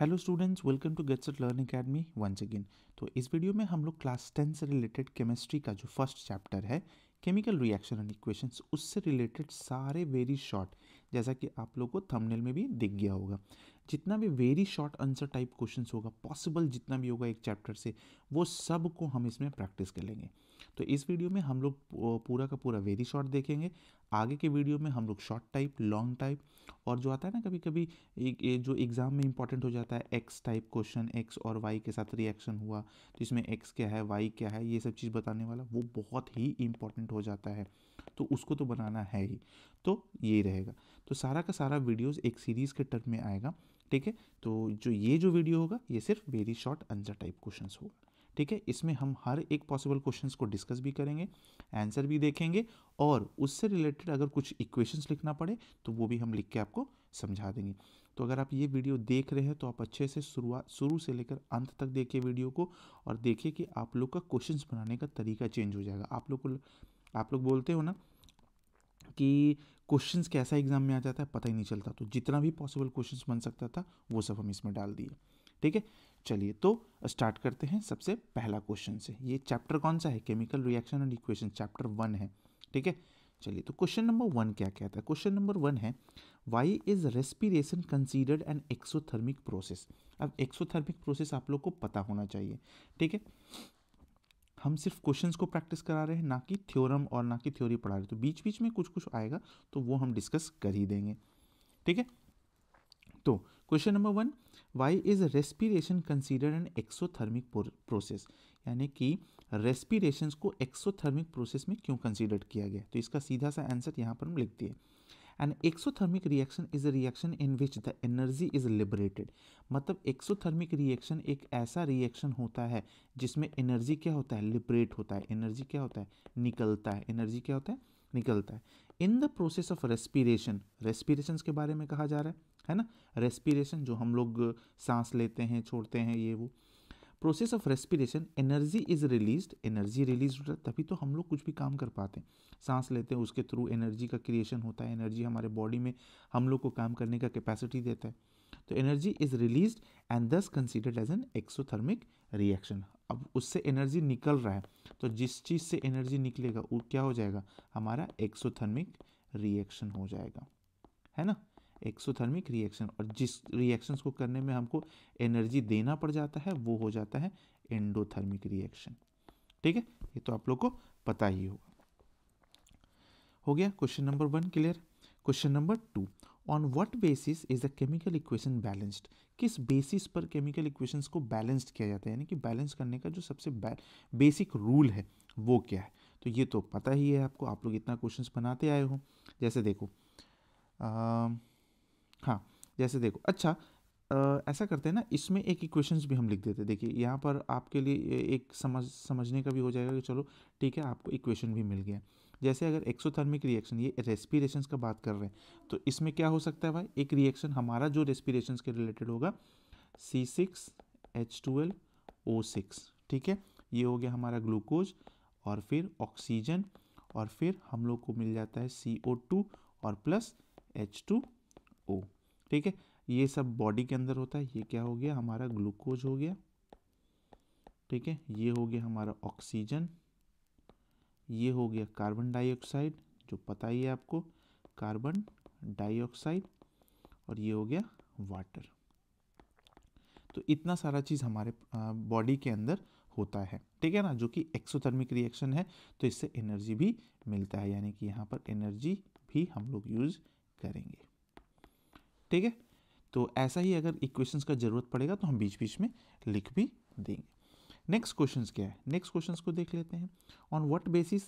Hello students welcome to Gates at Learning Academy once again तो इस video में हम लोग क्लास टेन से रिलेटेड केमिस्ट्री का जो फर्स्ट चैप्टर है केमिकल रिएक्शन एंड इक्वेशंस उससे रिलेटेड सारे वेरी शॉर्ट जैसा कि आप लोग को थंबनेल में भी दिख गया होगा जितना भी very short answer type question होगा पॉसिबल जितना भी होगा एक चैप्टर से वो सब को हम इसमें प्रैक्टिस कर लेंगे तो इस वीडियो में हम लोग पूरा का पूरा वेरी शॉर्ट देखेंगे आगे के वीडियो में हम लोग शॉर्ट टाइप लॉन्ग टाइप और जो आता है ना कभी कभी ए, जो एग्ज़ाम में इंपॉर्टेंट हो जाता है एक्स टाइप क्वेश्चन एक्स और वाई के साथ रिएक्शन हुआ तो इसमें एक्स क्या है वाई क्या है ये सब चीज़ बताने वाला वो बहुत ही इंपॉर्टेंट हो जाता है तो उसको तो बनाना है ही तो ये रहेगा तो सारा का सारा वीडियोज़ एक सीरीज़ के टर्म में आएगा ठीक है तो जो ये जो वीडियो होगा ये सिर्फ very short answer type questions होगा ठीक है इसमें हम हर एक पॉसिबल क्वेश्चंस को डिस्कस भी करेंगे आंसर भी देखेंगे और उससे रिलेटेड अगर कुछ इक्वेशंस लिखना पड़े तो वो भी हम लिख के आपको समझा देंगे तो अगर आप ये वीडियो देख रहे हैं तो आप अच्छे से शुरुआत शुरू से लेकर अंत तक देखिए वीडियो को और देखिए कि आप लोग का क्वेश्चन बनाने का तरीका चेंज हो जाएगा आप लोग को आप लोग बोलते हो ना कि क्वेश्चन कैसा एग्जाम में आ जाता है पता ही नहीं चलता तो जितना भी पॉसिबल क्वेश्चन बन सकता था वो सब हम इसमें डाल दिए ठीक है चलिए तो स्टार्ट करते हैं सबसे पहला क्वेश्चन से ये चैप्टर कौन सा है chemical reaction and equation chapter one है ठीक है चलिए तो क्वेश्चन नंबर वन क्या कहता है क्वेश्चन नंबर वन है why is respiration considered an exothermic process अब एक्सोथर्मिक प्रोसेस आप लोग को पता होना चाहिए ठीक है हम सिर्फ क्वेश्चंस को प्रैक्टिस करा रहे हैं ना कि थ्योरम और ना कि थ्योरी पढ़ा रहे तो बीच बीच में कुछ कुछ आएगा तो वो हम डिस्कस कर ही देंगे ठीक है तो question number one why is respiration consider an exothermic process यानी कि रेस्पिरेशन को एक्सोथर्मिक प्रोसेस में क्यों कंसिडर किया गया तो इसका सीधा सा आंसर यहाँ पर हम लिखते हैं and exothermic reaction is a reaction in which the energy is liberated मतलब एक्सोथर्मिक रिएक्शन एक ऐसा रिएक्शन होता है जिसमें एनर्जी क्या होता है लिबरेट होता है एनर्जी क्या होता है निकलता है एनर्जी क्या होता है निकलता है in the process of respiration respiration के बारे में कहा जा रहा है है ना रेस्पिरेशन जो हम लोग सांस लेते हैं छोड़ते हैं ये वो process of respiration energy is release energy release होता है तभी तो हम लोग कुछ भी काम कर पाते हैं सांस लेते हैं उसके थ्रू एनर्जी का क्रिएशन होता है एनर्जी हमारे बॉडी में हम लोग को काम करने का कैपेसिटी देता है तो energy is release and this considered as an exothermic reaction अब उससे एनर्जी निकल रहा है तो जिस चीज़ से एनर्जी निकलेगा वो क्या हो जाएगा हमारा एक्सोथर्मिक रिएक्शन हो जाएगा है ना एक्सोथर्मिक रिएक्शन और जिस रिएक्शंस को करने में हमको एनर्जी देना पड़ जाता है वो हो जाता है एंडोथर्मिक रिएक्शन ठीक है ये तो आप लोग को पता ही होगा हो गया question number one clear question number two on what basis is the chemical equation balanced किस बेसिस पर केमिकल इक्वेशंस को बैलेंस्ड किया जाता है यानी कि बैलेंस करने का जो सबसे बेसिक रूल है वो क्या है तो ये तो पता ही है आपको आप लोग इतना क्वेश्चंस बनाते आए हो जैसे देखो आ, हाँ जैसे देखो अच्छा आ, ऐसा करते हैं ना इसमें एक इक्वेशंस भी हम लिख देते हैं देखिए यहाँ पर आपके लिए एक समझ समझने का भी हो जाएगा कि चलो ठीक है आपको इक्वेशन भी मिल गया जैसे अगर एक्सोथर्मिक रिएक्शन ये रेस्पिरेशन का बात कर रहे हैं तो इसमें क्या हो सकता है भाई एक रिएक्शन हमारा जो रेस्पिरेशन के रिलेटेड होगा C six H twelve O six ठीक है ये हो गया हमारा ग्लूकोज और फिर ऑक्सीजन और फिर हम लोग को मिल जाता है सी ओ टू और प्लस एच टू ओ ठीक है ये सब बॉडी के अंदर होता है ये क्या हो गया हमारा ग्लूकोज हो गया ठीक है ये हो गया हमारा ऑक्सीजन ये हो गया कार्बन डाइऑक्साइड जो पता ही है आपको कार्बन डाइऑक्साइड और ये हो गया वाटर तो इतना सारा चीज़ हमारे बॉडी के अंदर होता है ठीक है ना जो कि एक्सोथर्मिक रिएक्शन है तो इससे एनर्जी भी मिलता है यानी कि यहाँ पर एनर्जी भी हम लोग यूज़ करेंगे ठीक है तो ऐसा ही अगर इक्वेशंस का ज़रूरत पड़ेगा तो हम बीच बीच में लिख भी देंगे नेक्स्ट क्वेश्चन क्या है नेक्स्ट क्वेश्चन को देख लेते हैं on what basis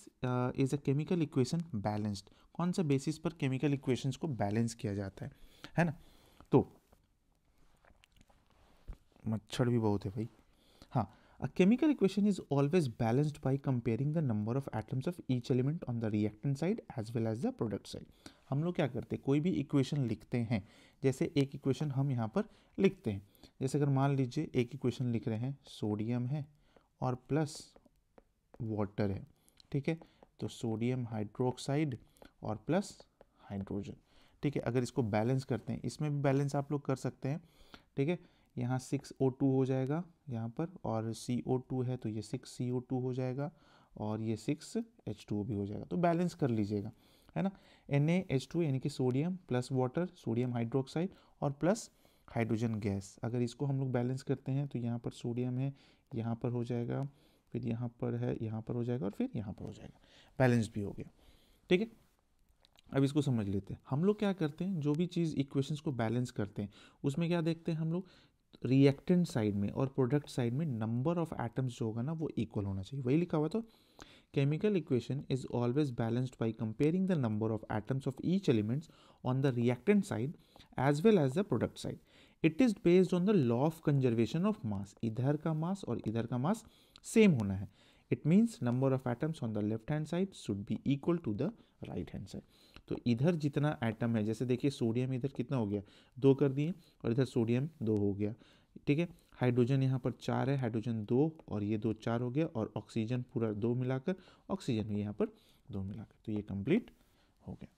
is a chemical equation balanced कौन सा बेसिस पर केमिकल इक्वेशंस को बैलेंस किया जाता है है ना तो मच्छर भी बहुत है भाई हाँ A chemical equation is always balanced by comparing the number of atoms of each element on the reactant side as well as the product side. हम लोग क्या करते हैं कोई भी इक्वेशन लिखते हैं जैसे एक इक्वेशन हम यहाँ पर लिखते हैं जैसे अगर मान लीजिए एक इक्वेशन लिख रहे हैं सोडियम है और प्लस वाटर है ठीक है तो सोडियम हाइड्रोक्साइड और प्लस हाइड्रोजन ठीक है अगर इसको बैलेंस करते हैं इसमें भी बैलेंस आप लोग कर सकते हैं ठीक है यहाँ सिक्स ओ टू हो जाएगा यहाँ पर और सी ओ टू है तो ये सिक्स सी ओ टू हो जाएगा और ये सिक्स एच टू भी हो जाएगा तो बैलेंस कर लीजिएगा है ना एन एच टू यानी कि sodium plus water sodium hydroxide और प्लस हाइड्रोजन गैस अगर इसको हम लोग बैलेंस करते हैं तो यहाँ पर सोडियम है यहाँ पर हो जाएगा फिर यहाँ पर है यहाँ पर हो जाएगा और फिर यहाँ पर हो जाएगा बैलेंस भी हो गया ठीक है अब इसको समझ लेते हैं हम लोग क्या करते हैं जो भी चीज़ इक्वेशंस को बैलेंस करते हैं उसमें क्या देखते हैं हम लोग रिएक्टेंट साइड में और प्रोडक्ट साइड में नंबर ऑफ एटम्स जो होगा ना वो इक्वल होना चाहिए वही लिखा हुआ तो chemical equation is always balanced by comparing the number of atoms of each elements on the reactant side as well as the product side it is based on the law of conservation of mass इधर का मास और इधर का मास same होना है it means number of atoms on the left hand side should be equal to the right hand side तो इधर जितना एटम है जैसे देखिए सोडियम इधर कितना हो गया दो कर दिए और इधर सोडियम दो हो गया ठीक है हाइड्रोजन यहाँ पर चार है हाइड्रोजन दो और ये दो चार हो गया और ऑक्सीजन पूरा दो मिलाकर ऑक्सीजन भी यहाँ पर दो मिलाकर तो ये कंप्लीट हो गया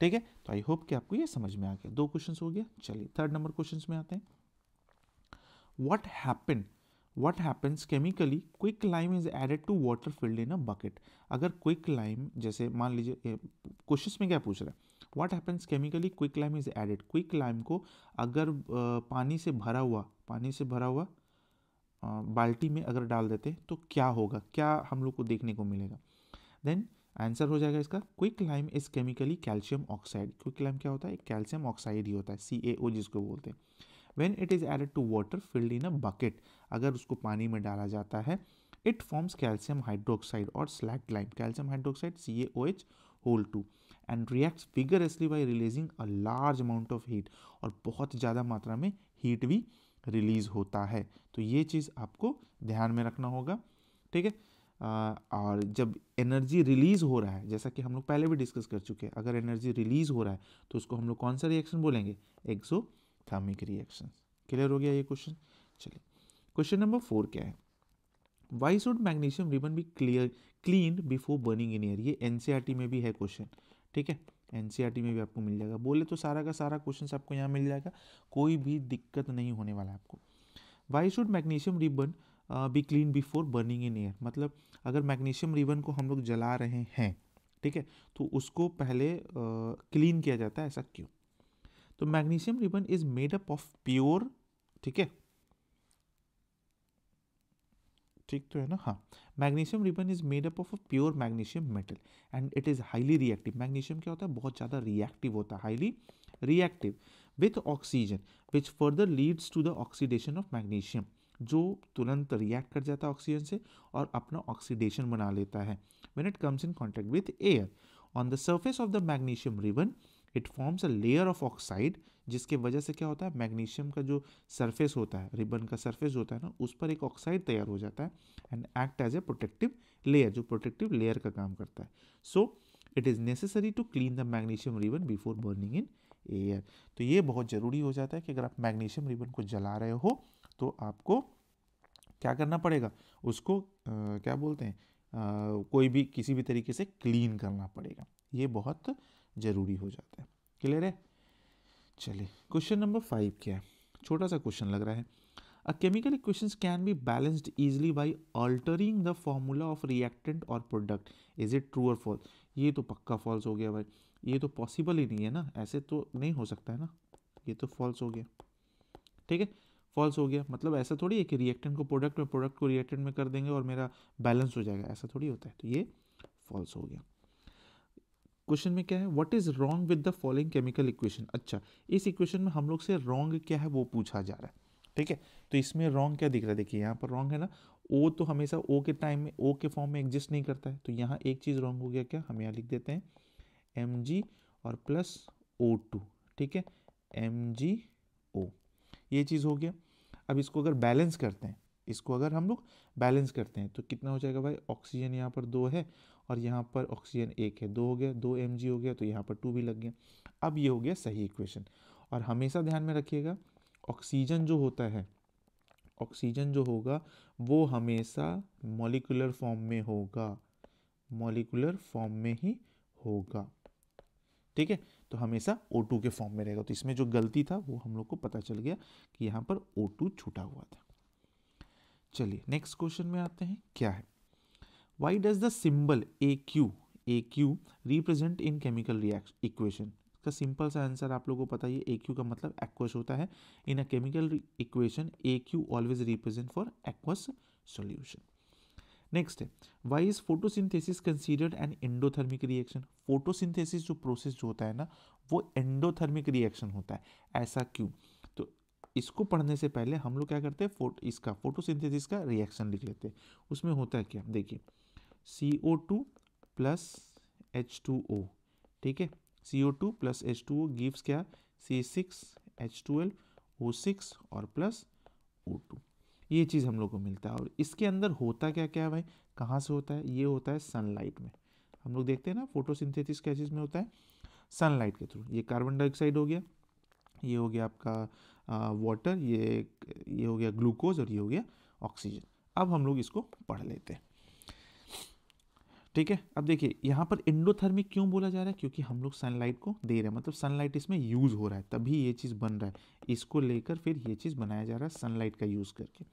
ठीक है तो आई होप कि आपको ये समझ में आ गया दो क्वेश्चन हो गया चलिए थर्ड नंबर क्वेश्चन में आते हैं what happened what happens chemically quick lime is added to water filled in a bucket अगर quick lime जैसे मान लीजिए कोशिश में क्या पूछ रहा है what happens chemically quick lime is added quick lime को अगर पानी से भरा हुआ पानी से भरा हुआ बाल्टी में अगर डाल देते हैं तो क्या होगा क्या हम लोग को देखने को मिलेगा देन आंसर हो जाएगा इसका quicklime is chemically calcium oxide quicklime क्या होता है कैल्शियम ऑक्साइड ही होता है सी ए ओ जिसको बोलते हैं when it is added to water filled in a bucket अगर उसको पानी में डाला जाता है इट फॉर्म्स कैल्शियम हाइड्रोक्साइड और slaked lime calcium hydroxide C A O H whole two and reacts vigorously by releasing a large amount of heat और बहुत ज़्यादा मात्रा में हीट भी रिलीज़ होता है तो ये चीज़ आपको ध्यान में रखना होगा ठीक है और जब एनर्जी रिलीज़ हो रहा है जैसा कि हम लोग पहले भी डिस्कस कर चुके हैं अगर एनर्जी रिलीज़ हो रहा है तो उसको हम लोग कौन सा रिएक्शन बोलेंगे एक्सो थामिक रिएक्शन क्लियर हो गया ये क्वेश्चन चलिए क्वेश्चन नंबर फोर क्या है why should magnesium ribbon be clear clean before burning in air ये एन e में भी है क्वेश्चन ठीक है एन e में भी आपको मिल जाएगा बोले तो सारा का सारा क्वेश्चन आपको यहाँ मिल जाएगा कोई भी दिक्कत नहीं होने वाला आपको why should magnesium ribbon be clean before burning in air मतलब अगर मैग्नीशियम रिबन को हम लोग जला रहे हैं ठीक है तो उसको पहले क्लीन uh, किया जाता है ऐसा क्यों तो magnesium ribbon is made up of pure ठीक है ठीक तो है ना हाँ magnesium ribbon is made up of a pure magnesium metal and it is highly reactive magnesium क्या होता है बहुत ज़्यादा रिएक्टिव होता है highly reactive with oxygen which further leads to the oxidation of magnesium जो तुरंत रिएक्ट कर जाता है ऑक्सीजन से और अपना ऑक्सीडेशन बना लेता है when it comes in contact with air on the surface of the magnesium ribbon it forms a layer of oxide जिसके वजह से क्या होता है मैग्नीशियम का जो सरफेस होता है रिबन का सरफेस होता है ना उस पर एक ऑक्साइड तैयार हो जाता है and act as a protective layer जो प्रोटेक्टिव लेयर का काम करता है so it is necessary to clean the magnesium ribbon before burning in air तो ये बहुत ज़रूरी हो जाता है कि अगर आप मैग्नीशियम रिबन को जला रहे हो तो आपको क्या करना पड़ेगा उसको आ, क्या बोलते हैं आ, कोई भी किसी भी तरीके से क्लीन करना पड़ेगा ये बहुत ज़रूरी हो जाता है क्लियर है चलिए क्वेश्चन नंबर फाइव क्या है छोटा सा क्वेश्चन लग रहा है a chemical equation can be balanced easily by altering the formula of reactant और प्रोडक्ट इज इट ट्रू और फॉल्स ये तो पक्का फॉल्स हो गया भाई ये तो पॉसिबल ही नहीं है ना ऐसे तो नहीं हो सकता है ना ये तो फॉल्स हो गया ठीक है फॉल्स हो गया मतलब ऐसा थोड़ी है कि रिएक्टेंट को प्रोडक्ट में प्रोडक्ट को रिएक्टेंट में कर देंगे और मेरा बैलेंस हो जाएगा ऐसा थोड़ी होता है तो ये फॉल्स हो गया क्वेश्चन में क्या है what is wrong with the following chemical equation अच्छा इस इक्वेशन में हम लोग से रॉन्ग क्या है वो पूछा जा रहा है ठीक है तो इसमें रॉन्ग क्या दिख रहा है देखिए यहाँ पर रॉन्ग है ना ओ तो हमेशा ओ के टाइम में ओ के फॉर्म में एग्जिस्ट नहीं करता है तो यहाँ एक चीज़ रॉन्ग हो गया क्या हम यहाँ लिख देते हैं एम जी और प्लस ओ टू ठीक है एम जी ओ ये चीज़ हो गया अब इसको अगर बैलेंस करते हैं इसको अगर हम लोग बैलेंस करते हैं तो कितना हो जाएगा भाई ऑक्सीजन यहाँ पर दो है और यहाँ पर ऑक्सीजन एक है दो हो गया दो एम हो गया तो यहाँ पर टू भी लग गया अब ये हो गया सही इक्वेशन और हमेशा ध्यान में रखिएगा ऑक्सीजन जो होता है ऑक्सीजन जो होगा वो हमेशा मॉलिकुलर फॉर्म में होगा मॉलिकुलर फॉर्म में ही होगा ठीक है तो हमेशा O2 के फॉर्म में रहेगा तो इसमें जो गलती था वो हम लोग को पता चल गया कि यहाँ पर O2 छूटा हुआ था चलिए नेक्स्ट क्वेश्चन में आते हैं क्या है why does the symbol A Q A Q represent in chemical reaction equation इसका सिंपल सा आंसर आप लोगों को पता ही ए क्यू का मतलब एक्वस होता है in a chemical equation A Q always represent for aqueous solution next है why is photosynthesis considered an endothermic reaction photosynthesis जो प्रोसेस जो होता है ना वो एंडोथर्मिक रिएक्शन होता है ऐसा क्यों इसको पढ़ने से पहले हम लोग क्या करते हैं फोटो इसका फोटोसिंथेसिस का रिएक्शन लिख लेते हैं उसमें होता है क्या देखिए C O two plus H two O ठीक है C O two plus H two O gives क्या C six H twelve O six और प्लस ओ टू ये चीज़ हम लोग को मिलता है और इसके अंदर होता क्या क्या है भाई कहाँ से होता है ये होता है सनलाइट में हम लोग देखते हैं ना फोटोसिंथेसिस क्या चीज़ में होता है सनलाइट के थ्रू ये कार्बन डाइऑक्साइड हो गया ये हो गया आपका वाटर ये ये हो गया ग्लूकोज और ये हो गया ऑक्सीजन अब हम लोग इसको पढ़ लेते हैं ठीक है अब देखिए यहाँ पर इंडोथर्मिक क्यों बोला जा रहा है क्योंकि हम लोग सनलाइट को दे रहे हैं मतलब सनलाइट इसमें यूज़ हो रहा है तभी ये चीज़ बन रहा है इसको लेकर फिर ये चीज़ बनाया जा रहा है सनलाइट का यूज़ करके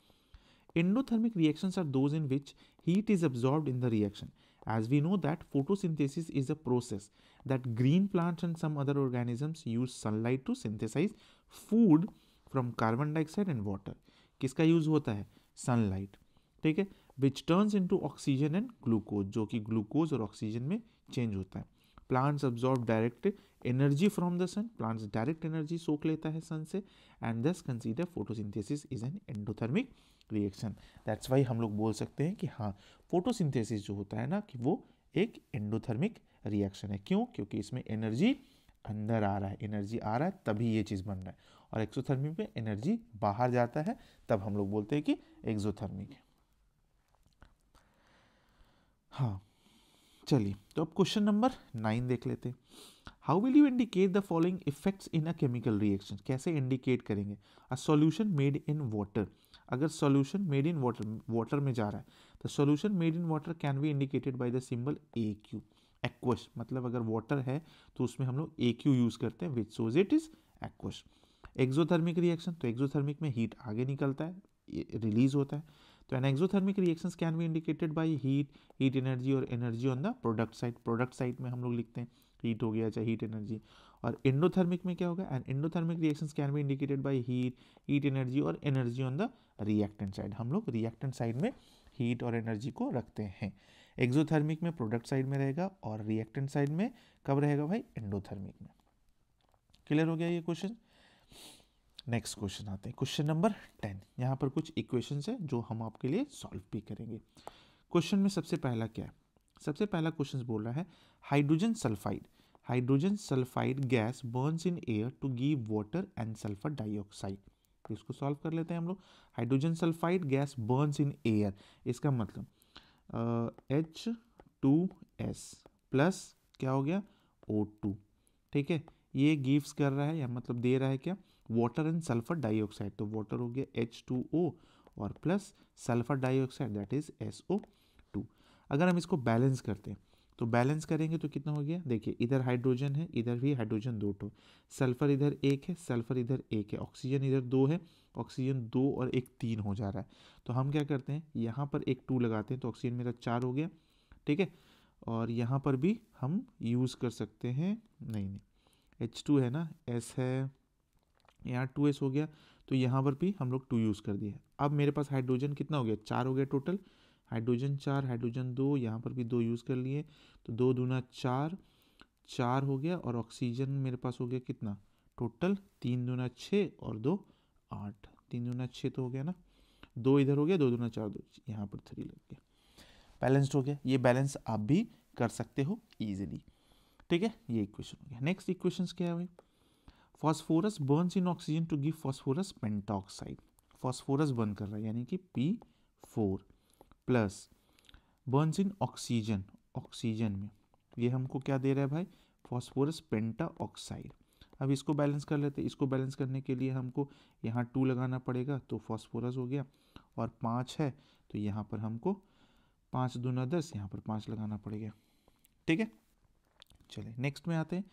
endothermic reactions are those in which heat is absorb in the reaction As we know that photosynthesis is a process that green plants and some other organisms use sunlight to synthesize food from carbon dioxide and water. किसका use होता है sunlight ठीक है which turns into oxygen and glucose जो कि glucose और oxygen में change होता है plants absorb direct energy from the sun plants direct energy सोख लेता है सन से and this consider photosynthesis is an endothermic reaction that's why हम लोग बोल सकते हैं कि हाँ फोटोसिंथेसिस जो होता है ना कि वो एक एंडोथर्मिक रिएक्शन है क्यों क्योंकि इसमें एनर्जी अंदर आ रहा है एनर्जी आ रहा है तभी ये चीज़ बन रहा है और एक्सोथर्मी में एनर्जी बाहर जाता है तब हम लोग बोलते हैं कि एक्सोथर्मिक है हाँ चलिए तो अब क्वेश्चन नंबर नाइन देख लेते हैं how will you indicate the following effects in a chemical reaction कैसे इंडिकेट करेंगे a solution made in water अगर solution made in water water में जा रहा है तो solution made in water can be indicated by the symbol A Q aqueous मतलब अगर वाटर है तो उसमें हम लोग ए क्यू यूज़ करते हैं which shows it is aqueous exothermic reaction तो एक्जोथर्मिक में हीट आगे निकलता है रिलीज होता है तो an exothermic reaction can be indicated by heat heat energy और energy on the product side product side में हम लोग लिखते हैं हीट हो गया चाहे हीट एनर्जी और इंडोथर्मिक में क्या होगा and endothermic reaction can be indicated by heat heat energy और energy on the reactant side हम लोग रिएक्टेंट साइड में हीट और एनर्जी को रखते हैं एक्जोथर्मिक में प्रोडक्ट साइड में रहेगा और रिएक्टेंट साइड में कब रहेगा भाई इंडोथर्मिक में क्लियर हो गया ये क्वेश्चन नेक्स्ट क्वेश्चन आते हैं क्वेश्चन नंबर टेन यहाँ पर कुछ इक्वेशन है जो हम आपके लिए सॉल्व भी करेंगे क्वेश्चन में सबसे पहला क्या है सबसे पहला क्वेश्चन बोल रहा है hydrogen sulphide hydrogen sulphide gas burns in air to give water and sulphur dioxide तो इसको सॉल्व कर लेते हैं हम लोग hydrogen sulphide gas burns in air इसका मतलब एच टू एस प्लस क्या हो गया ओ टू ठीक है ये गिव्स कर रहा है या मतलब दे रहा है क्या वाटर एंड सल्फर डाइऑक्साइड तो वाटर हो गया एच टू ओ और plus sulphur dioxide that is S O two अगर हम इसको बैलेंस करते हैं तो बैलेंस करेंगे तो कितना हो गया देखिए इधर हाइड्रोजन है इधर भी हाइड्रोजन दो टो सल्फर इधर एक है सल्फर इधर एक है ऑक्सीजन इधर दो है ऑक्सीजन दो और एक तीन हो जा रहा है तो हम क्या करते हैं यहाँ पर एक टू लगाते हैं तो ऑक्सीजन मेरा चार हो गया ठीक है और यहाँ पर भी हम यूज़ कर सकते हैं नहीं नहीं एच टू है ना एस है यहाँ टू एस हो गया तो यहाँ पर भी हम लोग टू यूज़ कर दिए अब मेरे पास हाइड्रोजन कितना हो गया चार हो गया टोटल हाइड्रोजन चार हाइड्रोजन दो यहाँ पर भी दो यूज़ कर लिए तो दो दूना चार चार हो गया और ऑक्सीजन मेरे पास हो गया कितना टोटल तीन दूना छः और दो आठ तीन दूना छः तो हो गया ना दो इधर हो गया दो दूना चार दो यहाँ पर थ्री लग गया बैलेंस्ड हो गया ये बैलेंस आप भी कर सकते हो ईजिली ठीक है ये इक्वेशन हो गया नेक्स्ट इक्वेशन क्या है भाई phosphorus burns in oxygen to give phosphorus pentaoxide phosphorus burn कर रहा है यानी कि P four plus burns in oxygen oxygen में ये हमको क्या दे रहा है भाई फॉस्फोरस पेंटा ऑक्साइड अब इसको बैलेंस कर लेते इसको बैलेंस करने के लिए हमको यहाँ टू लगाना पड़ेगा तो फॉस्फोरस हो गया और पाँच है तो यहाँ पर हमको पाँच दूना दस यहाँ पर पाँच लगाना पड़ेगा ठीक है चलिए नेक्स्ट में आते हैं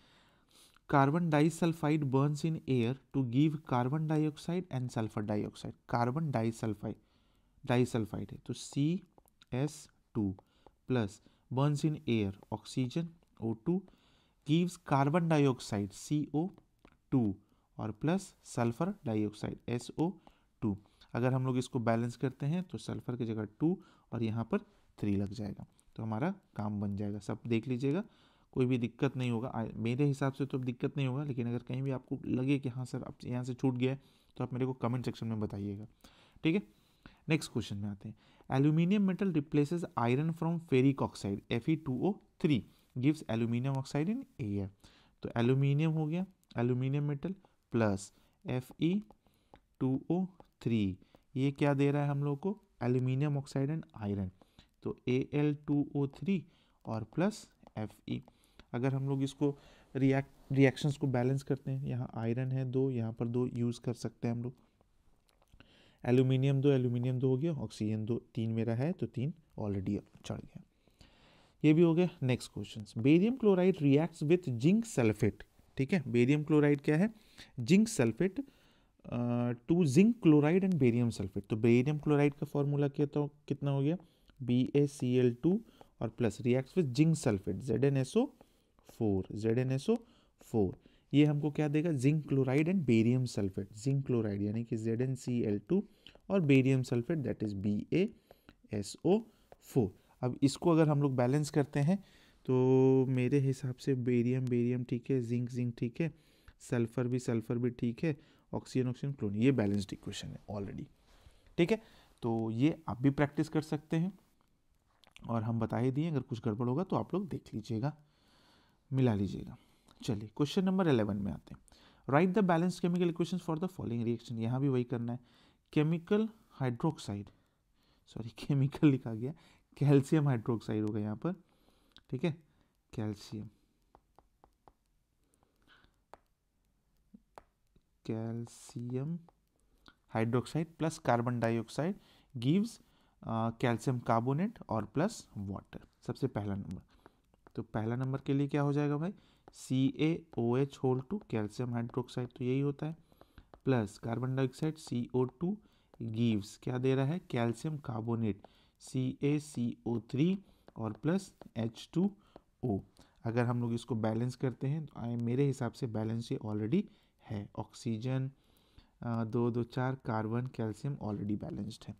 carbon disulphide burns in air to give carbon dioxide and sulphur dioxide carbon disulphide disulphide है तो C S two plus burns in air oxygen O two gives carbon dioxide C O two और plus sulphur dioxide S O two अगर हम लोग इसको balance करते हैं तो सल्फर की जगह टू और यहाँ पर थ्री लग जाएगा तो हमारा काम बन जाएगा सब देख लीजिएगा कोई भी दिक्कत नहीं होगा मेरे हिसाब से तो अब दिक्कत नहीं होगा लेकिन अगर कहीं भी आपको लगे कि हाँ सर आप यहाँ से छूट गया है तो आप मेरे को कमेंट सेक्शन में बताइएगा ठीक है नेक्स्ट क्वेश्चन में आते हैं aluminium metal replaces iron from ferric oxide F E two O three gives aluminium oxide in a तो एल्यूमिनियम हो गया aluminium metal plus F E two O three ये क्या दे रहा है हम लोग को एल्यूमिनियम ऑक्साइड एंड आयरन तो A L two O three और प्लस एफ ई अगर हम लोग इसको रिएक्ट रिएक्शंस को बैलेंस करते हैं यहाँ आयरन है दो यहाँ पर दो यूज़ कर सकते हैं हम लोग एलुमिनियम दो एलुमिनियम दो हो गया ऑक्सीजन दो तीन मेरा है तो तीन ऑलरेडी चढ़ गया ये भी हो गया next question barium chloride reacts with zinc sulphate ठीक है बेरियम क्लोराइड क्या है zinc sulphate to zinc chloride and barium sulphate तो बेरियम क्लोराइड का फॉर्मूला क्या तो कितना हो गया B A C L two और plus reacts with zinc sulphate Z N S O four Z N S O four ये हमको क्या देगा zinc chloride and barium sulphate zinc chloride यानी कि Z N C L two और barium sulphate that is B A S O four अब इसको अगर हम लोग बैलेंस करते हैं तो मेरे हिसाब से बेरियम बेरियम ठीक है जिंक जिंक ठीक है सल्फर भी सल्फर भी ठीक है ऑक्सीजन ऑक्सीजन क्लोन ये बैलेंस्ड इक्वेशन है ऑलरेडी ठीक है तो ये आप भी प्रैक्टिस कर सकते हैं और हम बता ही दिए अगर कुछ गड़बड़ होगा तो आप लोग देख लीजिएगा मिला लीजिएगा चलिए क्वेश्चन नंबर इलेवन में आते हैं write the balance chemical equation for the following reaction यहाँ भी वही करना है केमिकल हाइड्रोक्साइड सॉरी केमिकल लिखा गया कैल्शियम हाइड्रोक्साइड होगा यहाँ पर ठीक है calcium calcium hydroxide plus carbon dioxide gives calcium carbonate और प्लस वाटर सबसे पहला नंबर तो पहला नंबर के लिए क्या हो जाएगा भाई C A O H whole two calcium hydroxide तो यही होता है plus carbon dioxide C O two gives क्या दे रहा है calcium carbonate C A C O three और प्लस एच टू ओ अगर हम लोग इसको बैलेंस करते हैं तो आए मेरे हिसाब से बैलेंस ये ऑलरेडी है ऑक्सीजन दो दो चार कार्बन कैल्शियम ऑलरेडी बैलेंस्ड है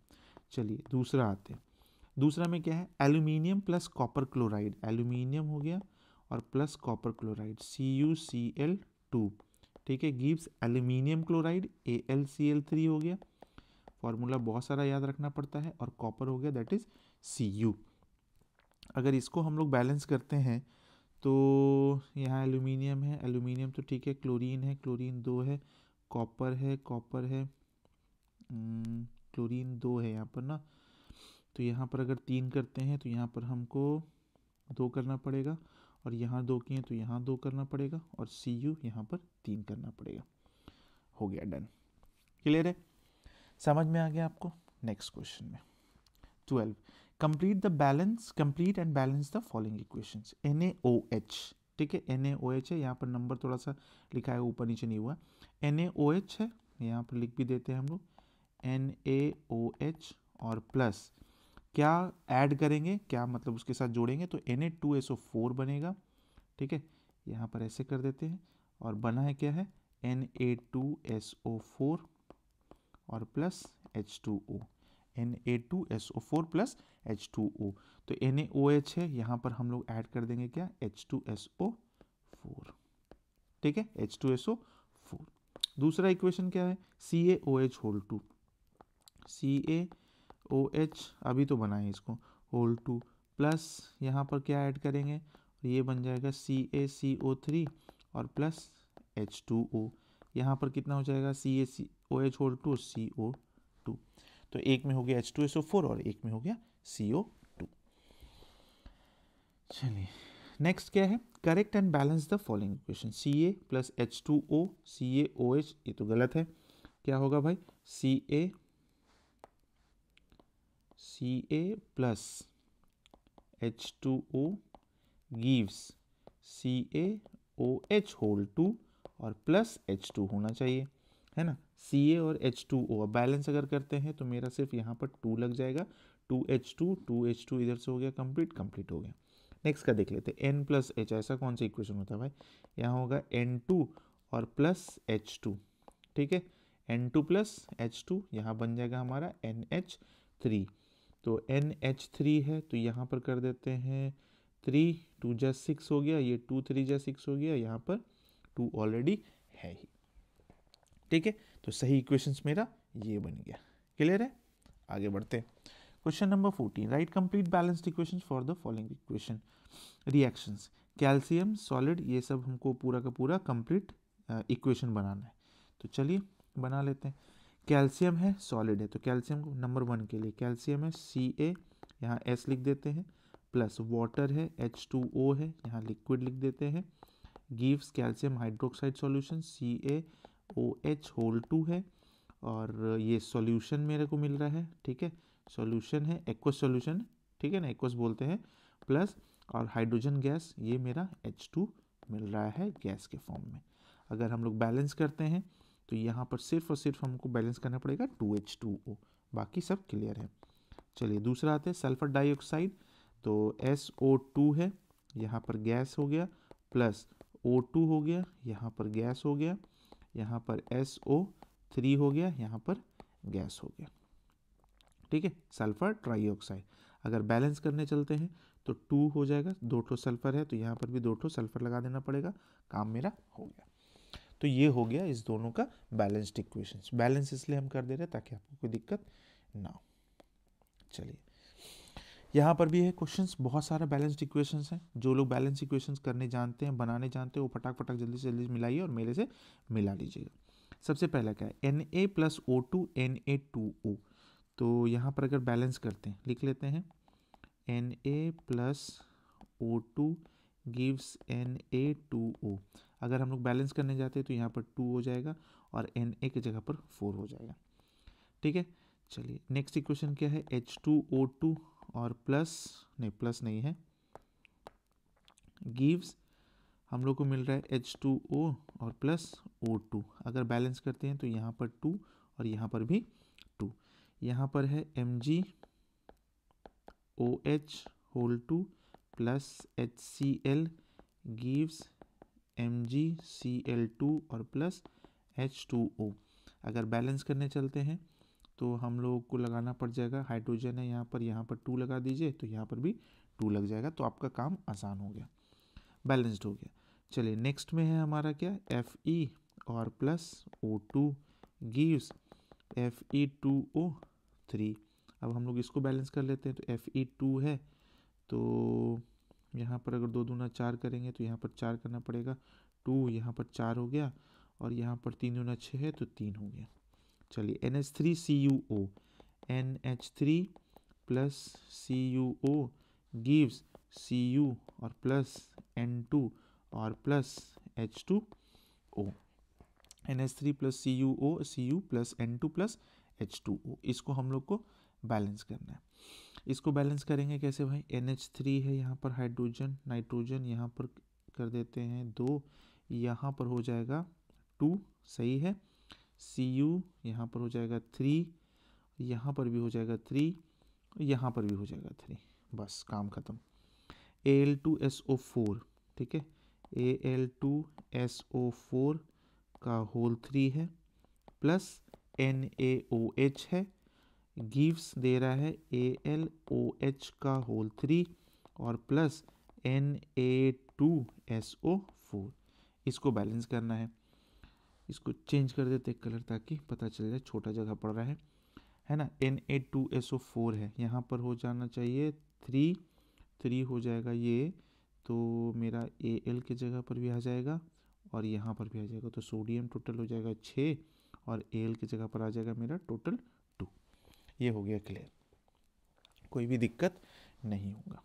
चलिए दूसरा आते हैं दूसरा में क्या है aluminium plus copper chloride aluminium हो गया और plus copper chloride C U C L two ठीक है gives aluminium chloride A L C L three हो गया फॉर्मूला बहुत सारा याद रखना पड़ता है और कॉपर हो गया दैट इज़ सी यू अगर इसको हम लोग बैलेंस करते हैं तो यहाँ एल्यूमिनियम है एल्यूमिनियम तो ठीक है क्लोरीन है क्लोरीन दो है कॉपर है कॉपर है क्लोरीन हम्म, दो है यहाँ पर ना तो यहाँ पर अगर तीन करते हैं तो यहाँ पर हमको दो करना पड़ेगा और यहाँ दो किए तो यहाँ दो करना पड़ेगा और सी यू यहाँ पर तीन करना पड़ेगा हो गया डन क्लियर है समझ में आ गया आपको नेक्स्ट क्वेश्चन में twelve complete the balance complete and balance the following equation N H ठीक है एन ए ओ एच है यहाँ पर नंबर थोड़ा सा लिखा है ऊपर नीचे नहीं हुआ एन एच है यहाँ पर लिख भी देते हैं हम लोग एन ए ओ एच और प्लस क्या ऐड करेंगे क्या मतलब उसके साथ जोड़ेंगे तो एन बनेगा ठीक है यहाँ पर ऐसे कर देते हैं और बना है क्या है N A two S O four और plus H two O N A two S O four plus H two O तो एन ए ओ एच है यहाँ पर हम लोग ऐड कर देंगे क्या H two S O four ठीक है H two S O four दूसरा इक्वेशन क्या है C A O H whole two C A O H अभी तो बनाए इसको होल टू प्लस यहाँ पर क्या ऐड करेंगे ये बन जाएगा C A C O three और प्लस एच टू ओ यहाँ पर कितना हो जाएगा C A C O H whole two C O two तो एक में हो गया H two S O four और एक में हो गया सी ओ टू चलिए नेक्स्ट क्या है correct and balance the following equation C A plus H two O C A O H ये तो गलत है क्या होगा भाई C A CA plus H2O gives CaOH whole two और प्लस एच टू होना चाहिए है ना सी ए और एच टू ओ बैलेंस अगर करते हैं तो मेरा सिर्फ यहाँ पर टू लग जाएगा two H two two H two इधर से हो गया कंप्लीट कंप्लीट हो गया नेक्स्ट का देख लेते हैं एन प्लस एच ऐसा कौन सा इक्वेशन होता है भाई यहाँ होगा एन टू और प्लस एच टू ठीक है N two plus H two यहाँ बन जाएगा हमारा एन एच थ्री तो एन एच थ्री है तो यहाँ पर कर देते हैं थ्री टू जै सिक्स हो गया ये टू थ्री जै सिक्स हो गया यहाँ पर टू ऑलरेडी है ही ठीक है तो सही इक्वेशन मेरा ये बन गया क्लियर है आगे बढ़ते हैं question number fourteen write complete balanced equation for the following equation reactions calcium solid ये सब हमको पूरा का पूरा कंप्लीट इक्वेशन बनाना है तो चलिए बना लेते हैं कैल्शियम है सॉलिड है तो कैल्शियम नंबर वन के लिए कैल्शियम है सी ए यहाँ एस लिख देते हैं प्लस वाटर है एच टू ओ है यहाँ लिक्विड लिख देते हैं gives calcium hydroxide solution C A O H whole two है और ये सॉल्यूशन मेरे को मिल रहा है ठीक है सॉल्यूशन है एक्वस सॉल्यूशन ठीक है ना एक्वस बोलते हैं प्लस और हाइड्रोजन गैस ये मेरा एच टू मिल रहा है गैस के फॉर्म में अगर हम लोग बैलेंस करते हैं तो यहाँ पर सिर्फ और सिर्फ हमको बैलेंस करना पड़ेगा टू एच टू ओ बाकी सब क्लियर है चलिए दूसरा आते हैं सल्फर डाइऑक्साइड तो एस ओ टू है यहाँ पर गैस हो गया प्लस ओ टू हो गया यहाँ पर गैस हो गया यहाँ पर एस ओ थ्री हो गया यहाँ पर गैस हो गया ठीक है सल्फर ट्राईऑक्साइड अगर बैलेंस करने चलते हैं तो टू हो जाएगा दो ठो सल्फर है तो यहाँ पर भी दो ठो सल्फर लगा देना पड़ेगा काम मेरा हो गया तो ये हो गया इस दोनों का बैलेंस्ड इक्वेशन बैलेंस इसलिए हम कर दे रहे हैं ताकि आपको कोई दिक्कत ना हो चलिए यहाँ पर भी है क्वेश्चंस बहुत सारे बैलेंस्ड इक्वेशंस हैं जो लोग बैलेंस इक्वेशंस करने जानते हैं बनाने जानते हैं वो फटाक फटाक जल्दी से जल्दी मिलाइए और मेरे से मिला लीजिएगा सबसे पहला क्या है N A plus O two N A two O तो यहाँ पर अगर बैलेंस करते हैं लिख लेते हैं N A plus O two gives N A two O अगर हम लोग बैलेंस करने जाते हैं तो यहाँ पर टू हो जाएगा और एन ए की जगह पर फोर हो जाएगा ठीक है चलिए नेक्स्ट इक्वेशन क्या है एच टू ओ टू और प्लस नहीं प्लस नहीं है गिव्स हम लोग को मिल रहा है एच टू ओ और प्लस ओ टू अगर बैलेंस करते हैं तो यहाँ पर टू और यहाँ पर भी टू यहाँ पर है M G O H whole two plus H C L gives M G C L two और प्लस एच टू ओ अगर बैलेंस करने चलते हैं तो हम लोगों को लगाना पड़ जाएगा हाइड्रोजन है यहाँ पर यहाँ पर टू लगा दीजिए तो यहाँ पर भी टू लग जाएगा तो आपका काम आसान हो गया बैलेंस्ड हो गया चलिए नेक्स्ट में है हमारा क्या एफ ई e और plus O two gives F E two O three अब हम लोग इसको बैलेंस कर लेते हैं तो एफ ई टू है तो यहाँ पर अगर दो दूना चार करेंगे तो यहाँ पर चार करना पड़ेगा टू यहाँ पर चार हो गया और यहाँ पर तीन दूना छः है तो तीन हो गया चलिए N H three C U O N H three plus C U O gives C U और प्लस एन टू और plus H two O N H three plus C U O C U plus N two plus H two O इसको हम लोग को balance करना है इसको balance करेंगे कैसे भाई एन एच थ्री है यहाँ पर हाइड्रोजन नाइट्रोजन यहाँ पर कर देते हैं दो यहाँ पर हो जाएगा टू सही है सी यू यहाँ पर हो जाएगा थ्री यहाँ पर भी हो जाएगा थ्री यहाँ पर भी हो जाएगा थ्री बस काम ख़त्म A L two S O four ठीक है A L two S O four का होल थ्री है plus N A O H है गिव्स दे रहा है ए एल ओ एच का होल थ्री और plus N A two S O four इसको बैलेंस करना है इसको चेंज कर देते कलर ताकि पता चल जाए छोटा जगह पड़ रहा है है ना N A two S O four है यहाँ पर हो जाना चाहिए थ्री थ्री हो जाएगा ये तो मेरा ए एल के जगह पर भी आ जाएगा और यहाँ पर भी आ जाएगा तो सोडियम टोटल हो जाएगा छः और ए एल के जगह पर आ जाएगा मेरा टोटल ये हो गया क्लियर कोई भी दिक्कत नहीं होगा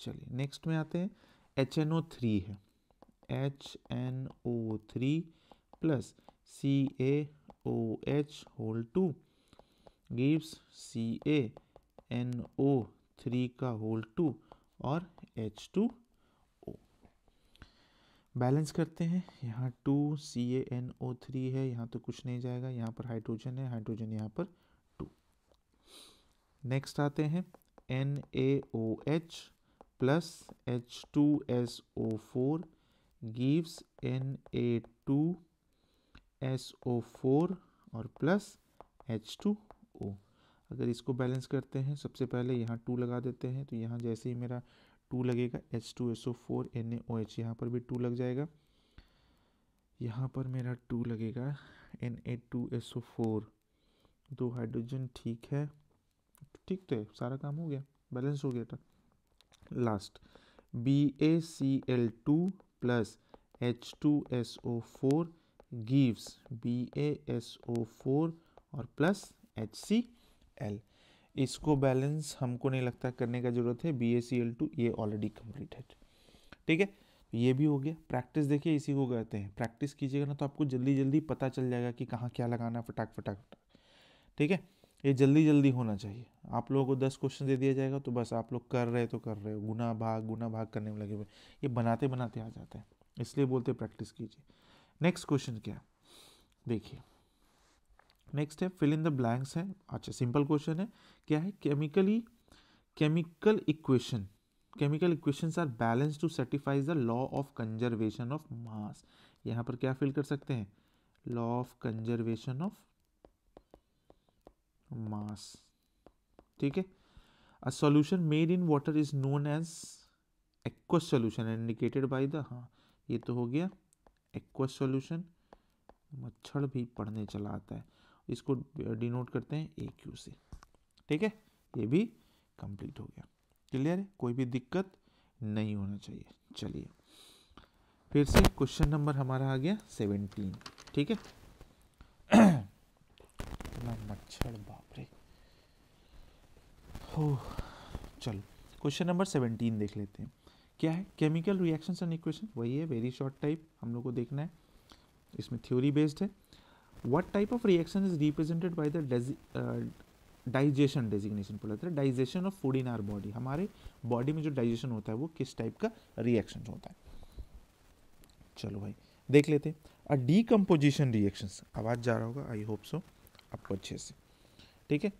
चलिए नेक्स्ट में आते हैं एच एन ओ थ्री है H N O three plus C A O H whole two gives C A N O three का होल टू और एच टू ओ बैलेंस करते हैं यहाँ two C A N O three है यहाँ तो कुछ नहीं जाएगा यहाँ पर हाइड्रोजन है हाइड्रोजन यहाँ पर नेक्स्ट आते हैं N A O H plus H two S O four gives N A two S O four और प्लस एच टू ओ अगर इसको बैलेंस करते हैं सबसे पहले यहाँ टू लगा देते हैं तो यहाँ जैसे ही मेरा टू लगेगा H two S O four N A O H यहाँ पर भी टू लग जाएगा यहाँ पर मेरा टू लगेगा N A two S O four दो हाइड्रोजन ठीक है ठीक तो है सारा काम हो गया बैलेंस हो गया था last B A C L two plus H two S O four gives B A S O four और प्लस एच सी एल इसको बैलेंस हमको नहीं लगता करने का जरूरत है B A C L two ये ऑलरेडी कंप्लीट है ठीक है तो ये भी हो गया प्रैक्टिस देखिए इसी को कहते हैं प्रैक्टिस कीजिएगा ना तो आपको जल्दी जल्दी पता चल जाएगा कि कहाँ क्या लगाना फटाक फटाक फटाक ठीक है ये जल्दी जल्दी होना चाहिए आप लोगों को दस क्वेश्चन दे दिया जाएगा तो बस आप लोग कर रहे तो कर रहे हो गुना भाग गुना भाग करने में लगे हुए ये बनाते बनाते आ जाता है इसलिए बोलते प्रैक्टिस कीजिए नेक्स्ट क्वेश्चन क्या देखिए नेक्स्ट है फिल इन द ब्लैंक्स है अच्छा सिंपल क्वेश्चन है क्या है chemically chemical equation chemical equations are balance to satisfies the law of conservation of mass यहाँ पर क्या फिल कर सकते हैं law of conservation of mass ठीक है a solution made in water is known as aqueous solution indicated by the हाँ ये तो हो गया aqueous solution मच्छर भी पढ़ने चला आता है इसको डिनोट करते हैं ए क्यू से ठीक है ये भी कंप्लीट हो गया क्लियर है कोई भी दिक्कत नहीं होना चाहिए चलिए फिर से क्वेश्चन नंबर हमारा आ गया सेवेंटीन ठीक है मच्छर बाप रे हो चलो क्वेश्चन नंबर सेवनटीन देख लेते हैं क्या है केमिकल रिएक्शन एंड इक्वेशन वही है वेरी शॉर्ट टाइप हम लोग को देखना है इसमें थ्योरी बेस्ड है what type of reaction is represented by the digestion designation बोला जाता digestion of food in our body हमारे बॉडी में जो डाइजेशन होता है वो किस टाइप का रिएक्शन होता है चलो भाई देख लेते हैं डीकम्पोजिशन रिएक्शन आवाज़ जा रहा होगा आई होप सो आपको अच्छे से ठीक है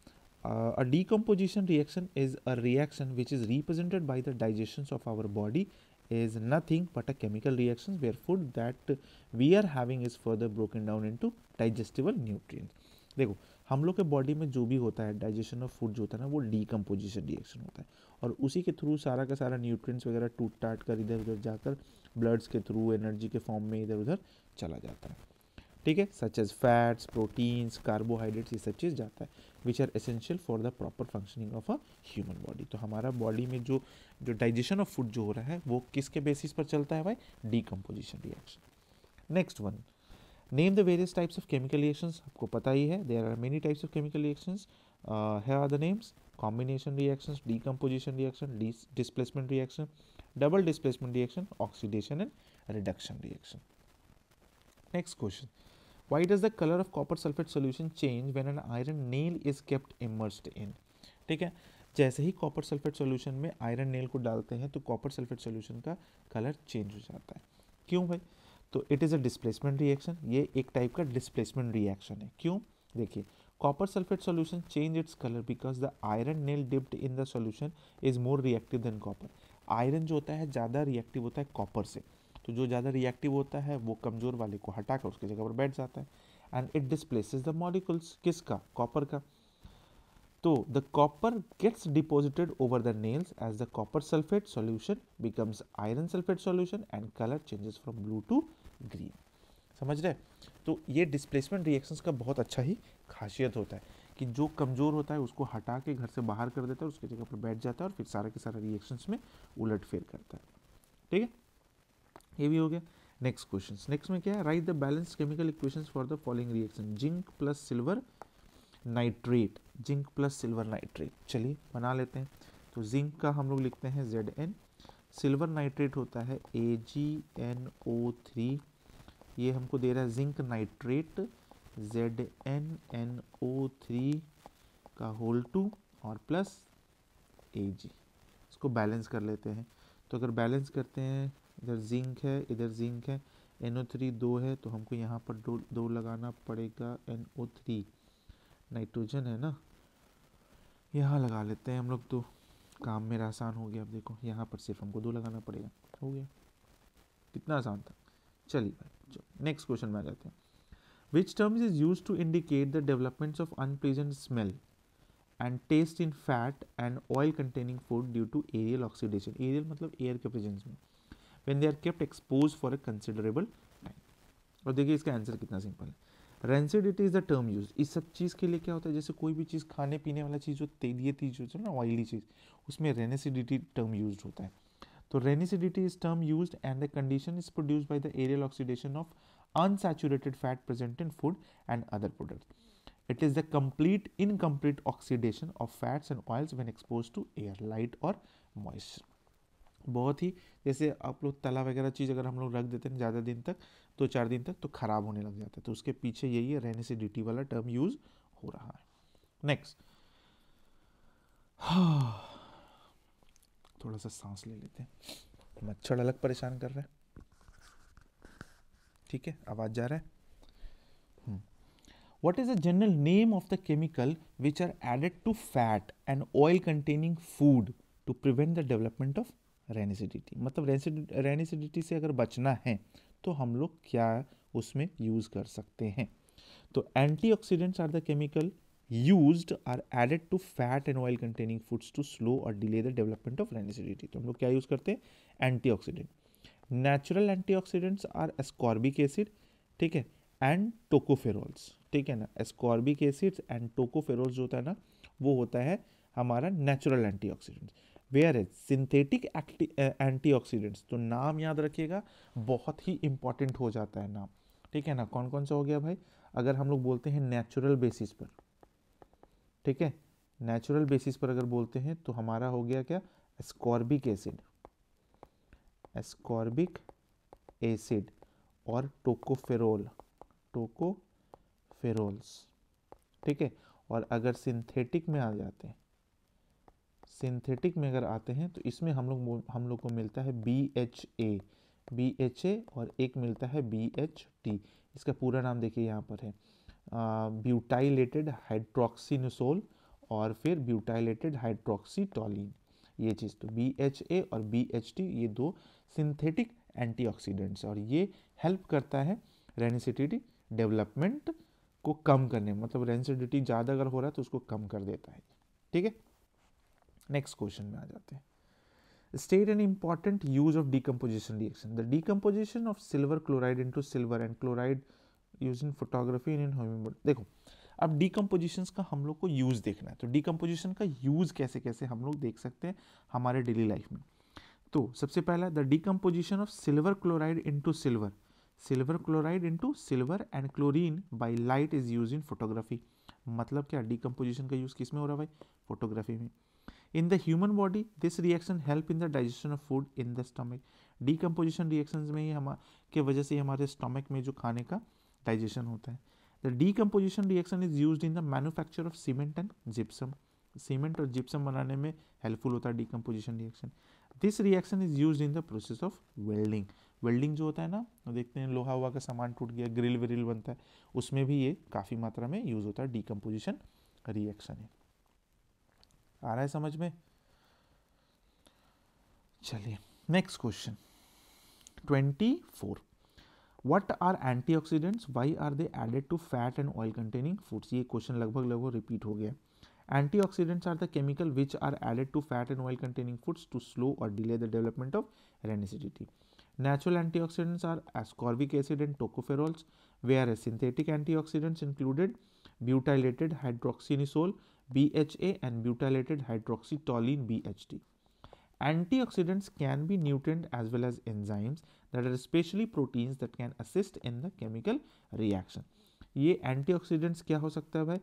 a decomposition reaction is a reaction which is represented by the digestion of our body is nothing but a chemical reaction where food that we are having is further broken down into digestible nutrient देखो हम लोग के body में जो भी होता है digestion of food जो होता है ना वो डीकम्पोजिशन रिएक्शन होता है और उसी के थ्रू सारा का सारा न्यूट्रिएंट्स वगैरह टूट टाट कर इधर उधर जाकर ब्लड्स के थ्रू एनर्जी के फॉर्म में इधर उधर चला जाता है ठीक है such as fats proteins carbohydrates ये सब चीज़ जाता है which are essential for the proper functioning of a human body तो हमारा बॉडी में जो जो डाइजेशन ऑफ फूड जो हो रहा है वो किसके बेसिस पर चलता है भाई decomposition reaction next one name the various types of chemical reactions आपको पता ही है there are many types of chemical reactions है are the names combination reaction decomposition reaction displacement reaction double displacement reaction oxidation and reduction reaction next question why does the colour of copper sulphate solution change when an iron nail is kept immersed in ठीक है जैसे ही copper sulphate solution में iron nail को डालते हैं तो copper sulphate solution का कलर चेंज हो जाता है क्यों भाई तो it is a displacement reaction ये एक टाइप का डिस्प्लेसमेंट रिएक्शन है क्यों देखिए copper sulphate solution change its colour because the iron nail dipped in the solution is more reactive than copper iron जो होता है ज़्यादा रिएक्टिव होता है कॉपर से तो जो ज़्यादा रिएक्टिव होता है वो कमज़ोर वाले को हटा कर उसकी जगह पर बैठ जाता है and it displaces the molecules किसका कॉपर का तो the copper gets deposited over the nails as the copper sulphate solution becomes iron sulphate solution and colour changes from blue to green समझ रहे तो ये डिस्प्लेसमेंट रिएक्शंस का बहुत अच्छा ही खासियत होता है कि जो कमज़ोर होता है उसको हटा के घर से बाहर कर देता है उसकी जगह पर बैठ जाता है और फिर सारा के सारा रिएक्शंस में उलट फेर करता है ठीक है ये भी हो गया नेक्स्ट क्वेश्चन नेक्स्ट में क्या है write the balance chemical equation for the following reaction zinc plus silver nitrate zinc plus silver nitrate चलिए बना लेते हैं तो जिंक का हम लोग लिखते हैं जेड एन सिल्वर नाइट्रेट होता है ए जी एन ओ थ्री ये हमको दे रहा है zinc nitrate Z N N O three का होल टू और प्लस ए जी इसको बैलेंस कर लेते हैं तो अगर बैलेंस करते हैं इधर जिंक है इधर जिंक है एन ओ थ्री दो है तो हमको यहाँ पर दो दो लगाना पड़ेगा एन ओ थ्री नाइट्रोजन है ना यहाँ लगा लेते हैं हम लोग तो काम मेरा आसान हो गया अब देखो यहाँ पर सिर्फ हमको दो लगाना पड़ेगा हो गया कितना आसान था चलिए भाई चलो नेक्स्ट क्वेश्चन में आ जाते हैं which terms is use to indicate the developments of unpleasant smell and taste in fat and oil containing food due to aerial oxidation aerial मतलब एयर के प्रेजेंस में when they are kept exposed for a considerable time और देखिए इसका answer कितना simple है rancid it is the term use इस सब चीज़ के लिए क्या होता है जैसे कोई भी चीज़ खाने पीने वाला चीज़ जो तेलिए चीज़ होती है ना ऑयली चीज़ उसमें रेनेसिडिटी टर्म यूज होता है तो rancidity is term use and the condition is produce by the aerial oxidation of unsaturated fat present in food and other products. It is the complete incomplete oxidation of fats and oils when exposed to air, light or moisture. बहुत ही जैसे आप लोग तला वगैरह चीज़ अगर हम लोग रख देते हैं ज़्यादा दिन तक दो तो चार दिन तक तो ख़राब होने लग जाता है तो उसके पीछे यही है रेनेसिडिटी वाला टर्म यूज़ हो रहा है नेक्स्ट हाँ। थोड़ा सा सांस ले लेते हैं मच्छर अलग परेशान कर रहे है ठीक है आवाज़ जा रहा है what is the general name of the chemical which are added to fat and oil containing food to prevent the development of rancidity मतलब रेनिसिडिटी से अगर बचना है तो हम लोग क्या उसमें यूज़ कर सकते हैं तो antioxidants are the chemical use are added to fat and oil containing foods to slow or delay the development of rancidity तो हम लोग क्या यूज़ करते हैं antioxidant natural antioxidants are ascorbic acid ठीक है एंड टोकोफेरोल्स ठीक है ना एस्कॉर्बिक एसिड्स एंड टोकोफेरोल्स जो होता है ना वो होता है हमारा natural antioxidants whereas synthetic oxidants तो नाम याद रखिएगा बहुत ही इंपॉर्टेंट हो जाता है नाम ठीक है ना कौन कौन सा हो गया भाई अगर हम लोग बोलते हैं नेचुरल बेसिस पर ठीक है नेचुरल बेसिस पर अगर बोलते हैं तो हमारा हो गया क्या एस्कॉर्बिक एसिड एस्कॉर्बिक एसिड और टोकोफेरोल टोकोफेरोल्स ठीक है और अगर सिंथेटिक में आ जाते हैं सिंथेटिक में अगर आते हैं तो इसमें हम लोग हम लोग को मिलता है B H A B H A और एक मिलता है बी एच टी इसका पूरा नाम देखिए यहाँ पर है ब्यूटाइलेटेड हाइड्रोक्सिनसोल और फिर ब्यूटाइलेटेड हाइड्रोक्सीटोलिन ये चीज़ तो बी एच ए और बी एच टी ये दो सिंथेटिक एंटीऑक्सीडेंट्स और ये हेल्प करता है रेनिसिटिटी डेवलपमेंट को कम करने मतलब रेंसिडिटी ज़्यादा अगर हो रहा है तो उसको कम कर देता है ठीक है नेक्स्ट क्वेश्चन में आ जाते हैं state an important use of decomposition reaction the decomposition of silver chloride into silver and chloride use in photography in होमिबोट देखो अब डीकम्पोजिशन का हम लोग को यूज़ देखना है तो डीकम्पोजिशन का यूज़ कैसे कैसे हम लोग देख सकते हैं हमारे डेली लाइफ में तो सबसे पहला the decomposition of silver chloride into silver silver chloride into silver and chlorine by light is use in photography मतलब क्या डीकम्पोजिशन का यूज़ किस में हो रहा है भाई फोटोग्राफी में In the human body, this reaction help in the digestion of food in the stomach. Decomposition reactions में ही हम के वजह से हमारे stomach में जो खाने का digestion होता है The decomposition reaction is used in the manufacture of cement and gypsum. Cement और gypsum बनाने में helpful होता है decomposition reaction. This reaction is used in the process of welding. Welding जो होता है ना देखते हैं लोहा हुआ का सामान टूट गया ग्रिल व्रिल बनता है उसमें भी ये काफ़ी मात्रा में यूज़ होता है डिकम्पोजिशन रिएक्शन है आ रहा है समझ में चलिए next question twenty four what are antioxidants why are they added to fat and oil containing foods ये क्वेश्चन लगभग लगभग रिपीट हो गया antioxidants are the chemical which are added to fat and oil containing foods to slow or delay the development of rancidity ascorbic acid and tocopherols whereas a synthetic antioxidants included butylated hydroxyanisole BHA and butylated hydroxytoluene BHT. Antioxidants can be nutrient as well as enzymes that are especially proteins that can assist in the chemical reaction. ये antioxidants क्या हो सकता है भाई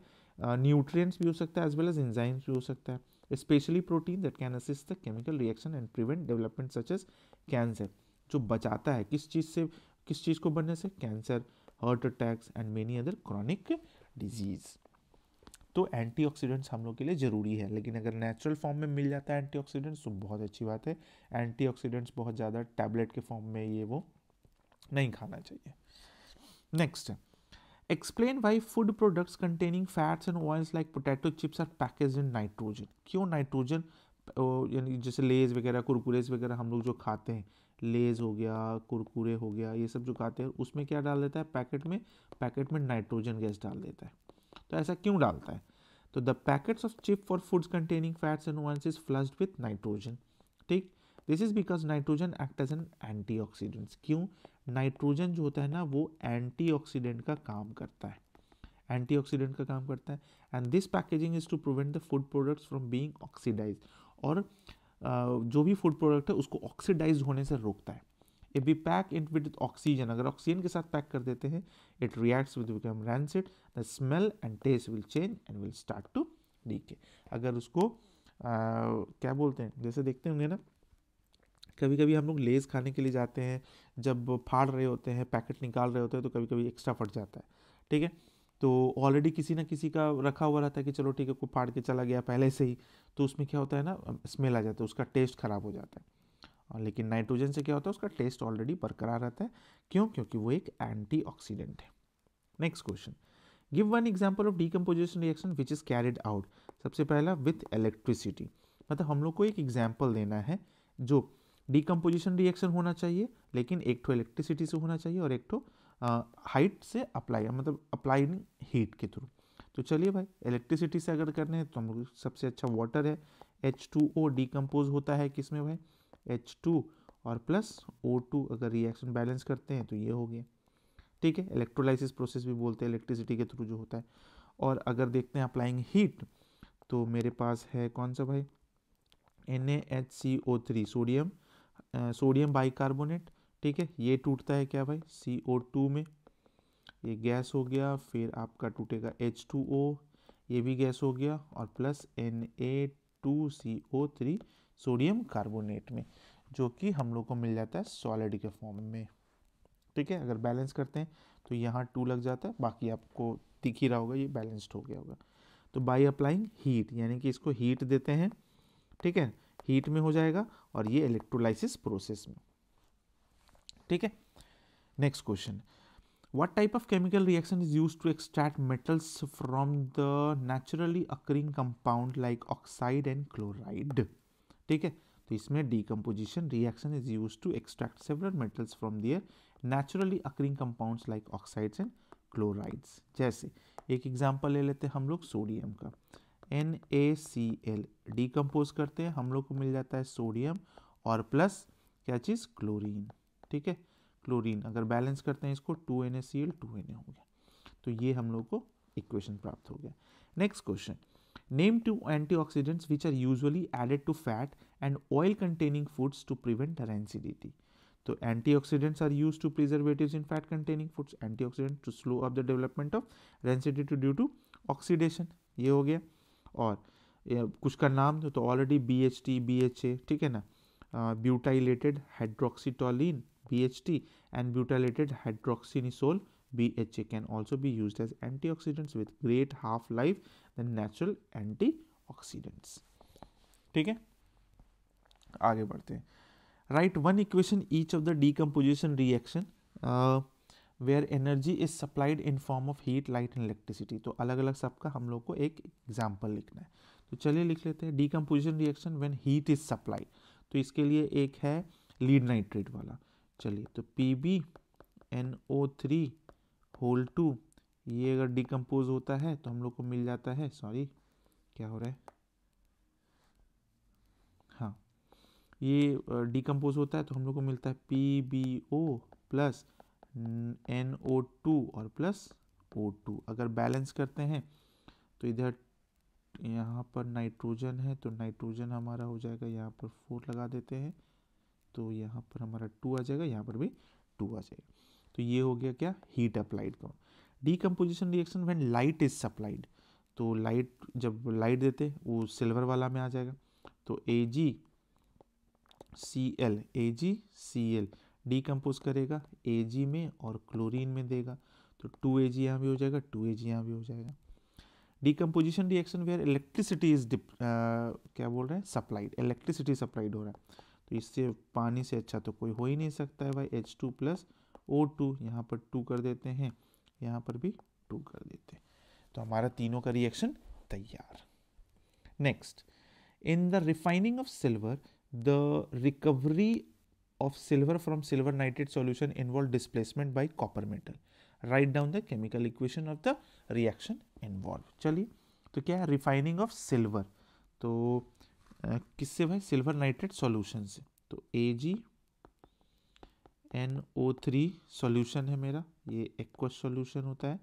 nutrients भी हो सकता है एज वेल एज एंजाइम्स भी हो सकता है especially protein that can assist the chemical reaction and prevent development such as cancer जो बचाता है किस चीज़ से किस चीज़ को बनने से cancer heart attacks and many other chronic diseases तो एंटीऑक्सीडेंट्स हम लोग के लिए ज़रूरी है लेकिन अगर नेचुरल फॉर्म में मिल जाता है एंटीऑक्सीडेंट्स तो बहुत अच्छी बात है एंटीऑक्सीडेंट्स बहुत ज़्यादा टैबलेट के फॉर्म में ये वो नहीं खाना चाहिए next explain why food products containing fats and oils like potato chips are package in nitrogen क्यों नाइट्रोजन यानी जैसे लेज वगैरह कुरकुरेज वगैरह हम लोग जो खाते हैं लेज हो गया कुरकुरे हो गया ये सब जो खाते हैं उसमें क्या डाल देता है पैकेट में पैकेट में नाइट्रोजन गैस डाल देता है तो ऐसा क्यों डालता है तो the packets of chip for foods containing fats and once is flushed with nitrogen ठीक this is because nitrogen act as an anti क्यों नाइट्रोजन जो होता है ना वो एंटी का काम करता है एंटी का काम करता है and this packaging is to prevent the food products from being oxidise or uh, जो भी फूड प्रोडक्ट है उसको ऑक्सीडाइज होने से रोकता है if pack it with oxygen अगर ऑक्सीजन के साथ पैक कर देते हैं it reacts with become rancid the smell and taste will change and will start to to अगर उसको आ, क्या बोलते हैं जैसे देखते होंगे ना कभी कभी हम लोग लेस खाने के लिए जाते हैं जब फाड़ रहे होते हैं पैकेट निकाल रहे होते हैं तो कभी कभी एक्स्ट्रा फट जाता है ठीक है तो ऑलरेडी किसी ना किसी का रखा हुआ रहता है कि चलो ठीक है को फाड़ के चला गया पहले से ही तो उसमें क्या होता है ना स्मेल आ जाता है उसका टेस्ट ख़राब हो जाता है और लेकिन नाइट्रोजन से क्या होता है उसका टेस्ट ऑलरेडी बरकरार रहता है क्यों क्योंकि वो एक एंटीऑक्सीडेंट है next question give one example of decomposition reaction which is carried out सबसे पहला विथ इलेक्ट्रिसिटी मतलब हम लोग को एक एग्जाम्पल देना है जो डिकम्पोजिशन रिएक्शन होना चाहिए लेकिन एक ठो इलेक्ट्रिसिटी से होना चाहिए और एक ठो हाइट से अप्लाई मतलब अप्लाइड हीट के थ्रू तो चलिए भाई इलेक्ट्रिसिटी से अगर करने हैं तो हम लोग सबसे अच्छा वाटर है एच टू ओ डिकम्पोज होता है किसमें भाई एच टू और प्लस ओ टू अगर रिएक्शन बैलेंस करते हैं तो ये हो गया ठीक है इलेक्ट्रोलाइसिस प्रोसेस भी बोलते हैं इलेक्ट्रिसिटी के थ्रू जो होता है और अगर देखते हैं अप्लाइंग हीट तो मेरे पास है कौन सा भाई N H C O three sodium sodium bicarbonate ठीक है ये टूटता है क्या भाई सी ओ टू में ये गैस हो गया फिर आपका टूटेगा एच टू ओ ये भी गैस हो गया और plus N A two C O three sodium carbonate में जो कि हम लोग को मिल जाता है सॉलिड के फॉर्म में ठीक है अगर बैलेंस करते हैं तो यहाँ टू लग जाता है बाकी आपको दिख ही रहा होगा ये बैलेंस्ड हो गया होगा तो बाई अप्लाइंग हीट यानी कि इसको हीट देते हैं ठीक है हीट में हो जाएगा और ये इलेक्ट्रोलाइसिस प्रोसेस में ठीक है next question what type of chemical reaction is use to extract metals from the naturally occurring compound like oxide and chloride ठीक है तो इसमें decomposition reaction is use to extract several metals from their naturally occurring compounds like oxides and chlorides जैसे एक example ले लेते हैं हम लोग सोडियम का N A C L decompose करते हैं हम लोग को मिल जाता है सोडियम और प्लस क्या चीज़ क्लोरीन ठीक है क्लोरीन अगर बैलेंस करते हैं इसको two N A C L two N A हो गया तो ये हम लोग को इक्वेशन प्राप्त हो गया next question Name two antioxidants which are usually added to fat and oil containing foods to prevent rancidity. So antioxidants are used to preservatives in fat containing foods antioxidant to slow up the development of rancidity due to oxidation ये हो गया और कुछ का नाम तो already BHT, H T ठीक है ना Butylated hydroxytoluene (BHT) and butylated and BHA can also be used as antioxidants with great half-life than natural antioxidants ठीक है आगे बढ़ते हैं write one equation each of the decomposition reaction where energy is supplied in form of heat light and electricity तो अलग अलग सबका हम लोग को एक एग्जाम्पल लिखना है तो चलिए लिख लेते हैं decomposition reaction when heat is supplied तो इसके लिए एक है लीड नाइट्रेट वाला चलिए तो P B N O three whole two ये अगर डिकम्पोज होता है तो हम लोग को मिल जाता है सॉरी क्या हो रहा है हाँ ये डिकम्पोज होता है तो हम लोग को मिलता है P B O plus N O two और प्लस ओ टू अगर बैलेंस करते हैं तो इधर यहाँ पर नाइट्रोजन है तो नाइट्रोजन हमारा हो जाएगा यहाँ पर फोर लगा देते हैं तो यहाँ पर हमारा टू आ जाएगा यहाँ पर भी टू आ जाएगा तो ये हो गया क्या हीट अप्लाइड का decomposition reaction when light is supplied तो लाइट जब लाइट देते वो सिल्वर वाला में आ जाएगा तो A G C L A G C L decompose करेगा ए जी में और क्लोरीन में देगा तो टू ए जी यहाँ भी हो जाएगा टू ए जी यहाँ भी हो जाएगा decomposition reaction where electricity is क्या बोल रहे हैं सप्लाइड इलेक्ट्रिसिटी सप्लाइड हो रहा है तो इससे पानी से अच्छा तो कोई हो ही नहीं सकता है भाई H two plus O two यहाँ पर टू कर देते हैं यहाँ पर भी टू कर देते तो हमारा तीनों का रिएक्शन तैयार next in the refining of silver the recovery of silver from silver nitrate solution involve displacement by copper metal write down the chemical equation of the reaction involve चलिए तो क्या है रिफाइनिंग ऑफ सिल्वर तो किससे भाई silver nitrate solution से तो A G N O three solution है मेरा ये एक्वस सोल्यूशन होता है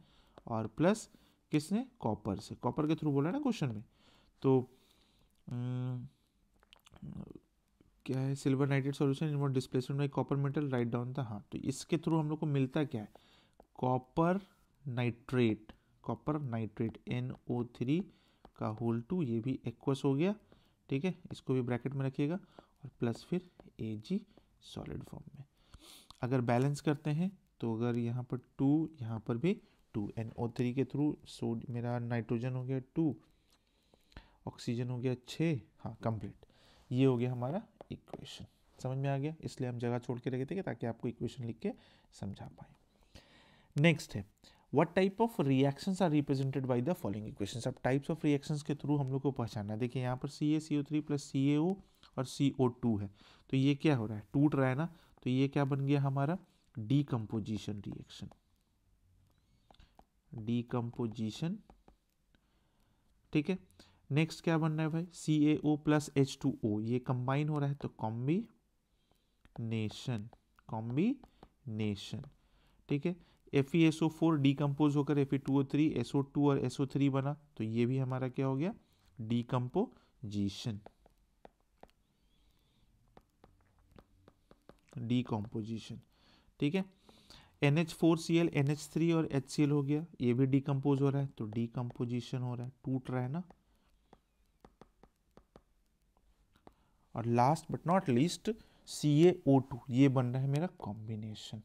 और प्लस किसने कॉपर से कॉपर के थ्रू बोला ना क्वेश्चन में तो न, क्या है silver nitrate solution in displacement में कॉपर मेटल राइट डाउन था हाँ तो इसके थ्रू हम लोग को मिलता क्या है copper nitrate copper nitrate N O three का होल टू ये भी एक्वस हो गया ठीक है इसको भी ब्रैकेट में रखिएगा और प्लस फिर ए जी सॉलिड फॉर्म में अगर बैलेंस करते हैं तो अगर यहाँ पर टू यहाँ पर भी टू एन ओ थ्री के थ्रू सो मेरा नाइट्रोजन हो गया टू ऑक्सीजन हो गया छः हाँ कंप्लीट ये हो गया हमारा इक्वेशन समझ में आ गया इसलिए हम जगह छोड़ के रखे थे ताकि आपको इक्वेशन लिख के समझा पाए नेक्स्ट है what type of reactions are represented by the following equation अब टाइप्स ऑफ रिएक्शंस के थ्रू हम लोग को पहचानना है देखिए यहाँ पर सी A C O three plus C A ओ और सी ओ टू है तो ये क्या हो रहा है टूट रहा है ना तो ये क्या बन गया हमारा डीकम्पोजिशन रिएक्शन डीकम्पोजिशन ठीक है नेक्स्ट क्या बन रहा है भाई C A O plus H two O ये कंबाइन हो रहा है तो कॉम्बिनेशन कॉम्बिनेशन ठीक है F E S O four decompose होकर F E two O three S O two और एस ओ थ्री बना तो ये भी हमारा क्या हो गया डीकम्पोजिशन डीकम्पोजिशन ठीक है N H four C L N H three और एच सी एल हो गया ये भी डीकम्पोज हो रहा है तो डीकम्पोजिशन हो रहा है टूट रहा है ना और last but not least C A O two ये बन रहा है मेरा कॉम्बिनेशन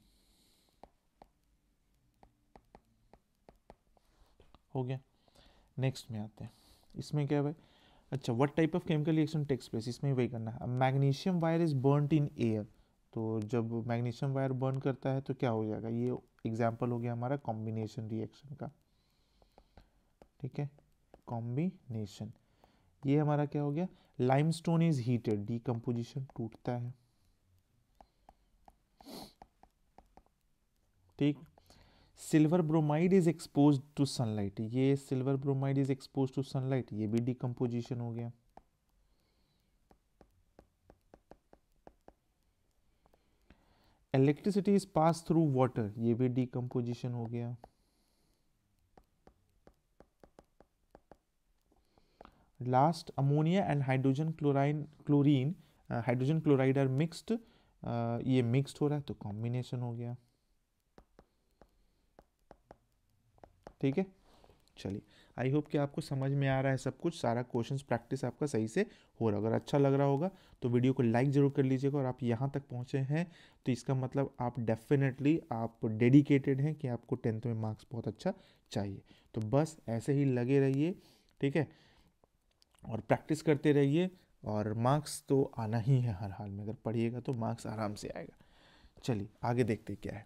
हो गया नेक्स्ट में आते हैं इसमें क्या है भाई अच्छा what type of chemical reaction takes place इसमें वही करना है magnesium wire is burn in air तो जब मैग्नीशियम वायर बर्न करता है तो क्या हो जाएगा ये एग्जाम्पल हो गया हमारा कॉम्बिनेशन रिएक्शन का ठीक है कॉम्बिनेशन ये हमारा क्या हो गया लाइमस्टोन इज हीटेड डीकम्पोजिशन टूटता है ठीक silver bromide is expose to sunlight ये silver bromide is expose to sunlight ये भी डीकम्पोजिशन हो गया electricity is pass through water ये भी डीकम्पोजिशन हो गया last ammonia and hydrogen chloride chlorine hydrogen chloride are mixed ये मिक्सड हो रहा है तो कॉम्बिनेशन हो गया ठीक है चलिए आई होप कि आपको समझ में आ रहा है सब कुछ सारा क्वेश्चन प्रैक्टिस आपका सही से हो रहा है अगर अच्छा लग रहा होगा तो वीडियो को लाइक ज़रूर कर लीजिएगा और आप यहाँ तक पहुँचे हैं तो इसका मतलब आप डेफिनेटली आप डेडिकेटेड हैं कि आपको टेंथ में मार्क्स बहुत अच्छा चाहिए तो बस ऐसे ही लगे रहिए ठीक है और प्रैक्टिस करते रहिए और मार्क्स तो आना ही है हर हाल में अगर पढ़िएगा तो मार्क्स आराम से आएगा चलिए आगे देखते क्या है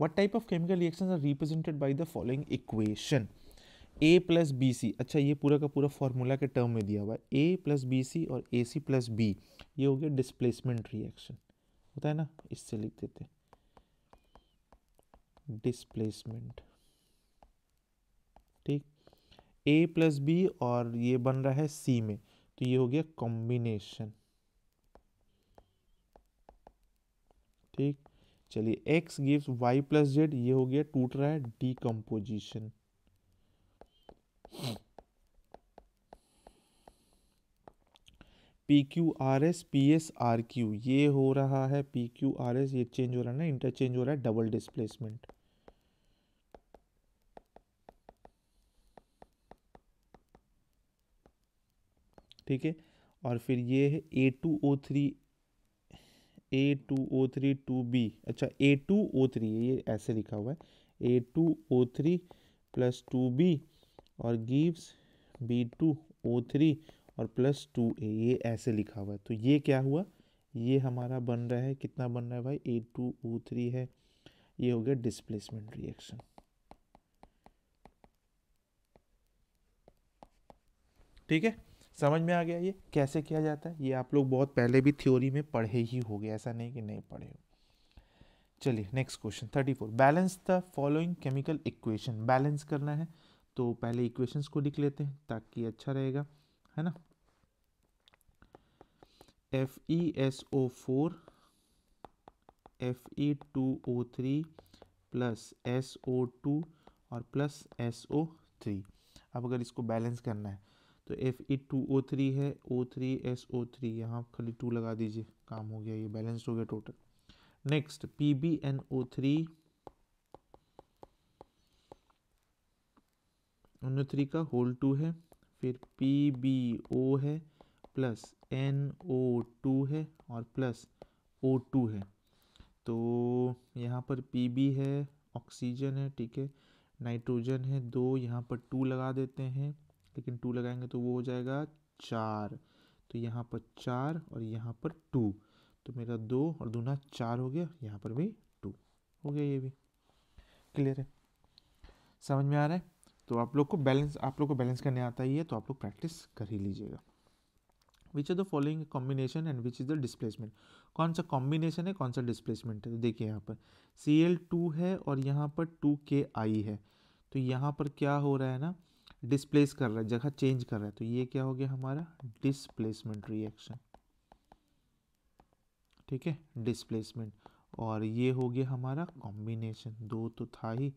what type of chemical reaction are represented by the following equation A plus B C अच्छा ये पूरा का पूरा फॉर्मूला के टर्म में दिया हुआ है ए प्लस बी सी और ए सी प्लस बी ये हो गया डिस्प्लेसमेंट रिएक्शन होता है ना इससे लिख देते डिस्प्लेसमेंट ठीक ए प्लस बी और ये बन रहा है सी में तो ये हो गया कॉम्बिनेशन ठीक चलिए X gives Y plus Z ये हो गया टूट रहा है decomposition P Q R S P S R Q ये हो रहा है पी क्यू आर एस ये चेंज हो रहा है ना इंटरचेंज हो रहा है डबल डिस्प्लेसमेंट ठीक है और फिर ये है A two O three A two O three two B अच्छा ए टू ओ थ्री ये ऐसे लिखा हुआ है A two O three plus two B और gives B two O three और प्लस टू ए ये ऐसे लिखा हुआ है तो ये क्या हुआ ये हमारा बन रहा है कितना बन रहा है भाई ए टू ओ थ्री है ये हो गया डिस्प्लेसमेंट रिएक्शन ठीक है समझ में आ गया ये कैसे किया जाता है ये आप लोग बहुत पहले भी थ्योरी में पढ़े ही हो गए ऐसा नहीं कि नहीं पढ़े हो चलिए next question thirty four balance the following chemical equation balance करना है तो पहले इक्वेशंस को लिख लेते हैं ताकि अच्छा रहेगा है ना F E S O four F E two O three plus S O two और प्लस एस ओ थ्री अब अगर इसको बैलेंस करना है तो F E two O three है O three S O three यहाँ खाली टू लगा दीजिए काम हो गया ये बैलेंस हो गया total next P B N O three दोनों थ्री का होल टू है फिर पी बी ओ है प्लस एन ओ टू है और प्लस ओ टू है तो यहाँ पर पी बी है ऑक्सीजन है ठीक है नाइट्रोजन है दो यहाँ पर टू लगा देते हैं लेकिन टू लगाएंगे तो वो हो जाएगा चार तो यहाँ पर चार और यहाँ पर टू तो मेरा दो और दूना चार हो गया यहाँ पर भी टू हो गया ये भी क्लियर है समझ में आ रहा है तो आप लोग को बैलेंस आप लोग को बैलेंस करने आता ही है तो आप लोग प्रैक्टिस कर ही लीजिएगा which are the following combination and which is the displacement कौन सा कॉम्बिनेशन है कौन सा डिस्प्लेसमेंट है तो देखिए यहाँ पर सी एल टू है और यहाँ पर टू के आई है तो यहाँ पर क्या हो रहा है ना डिस्प्लेस कर रहा है जगह चेंज कर रहा है तो ये क्या हो गया हमारा डिसप्लेसमेंट रिएक्शन ठीक है डिसप्लेसमेंट और ये हो गया हमारा कॉम्बिनेशन दो तो था ही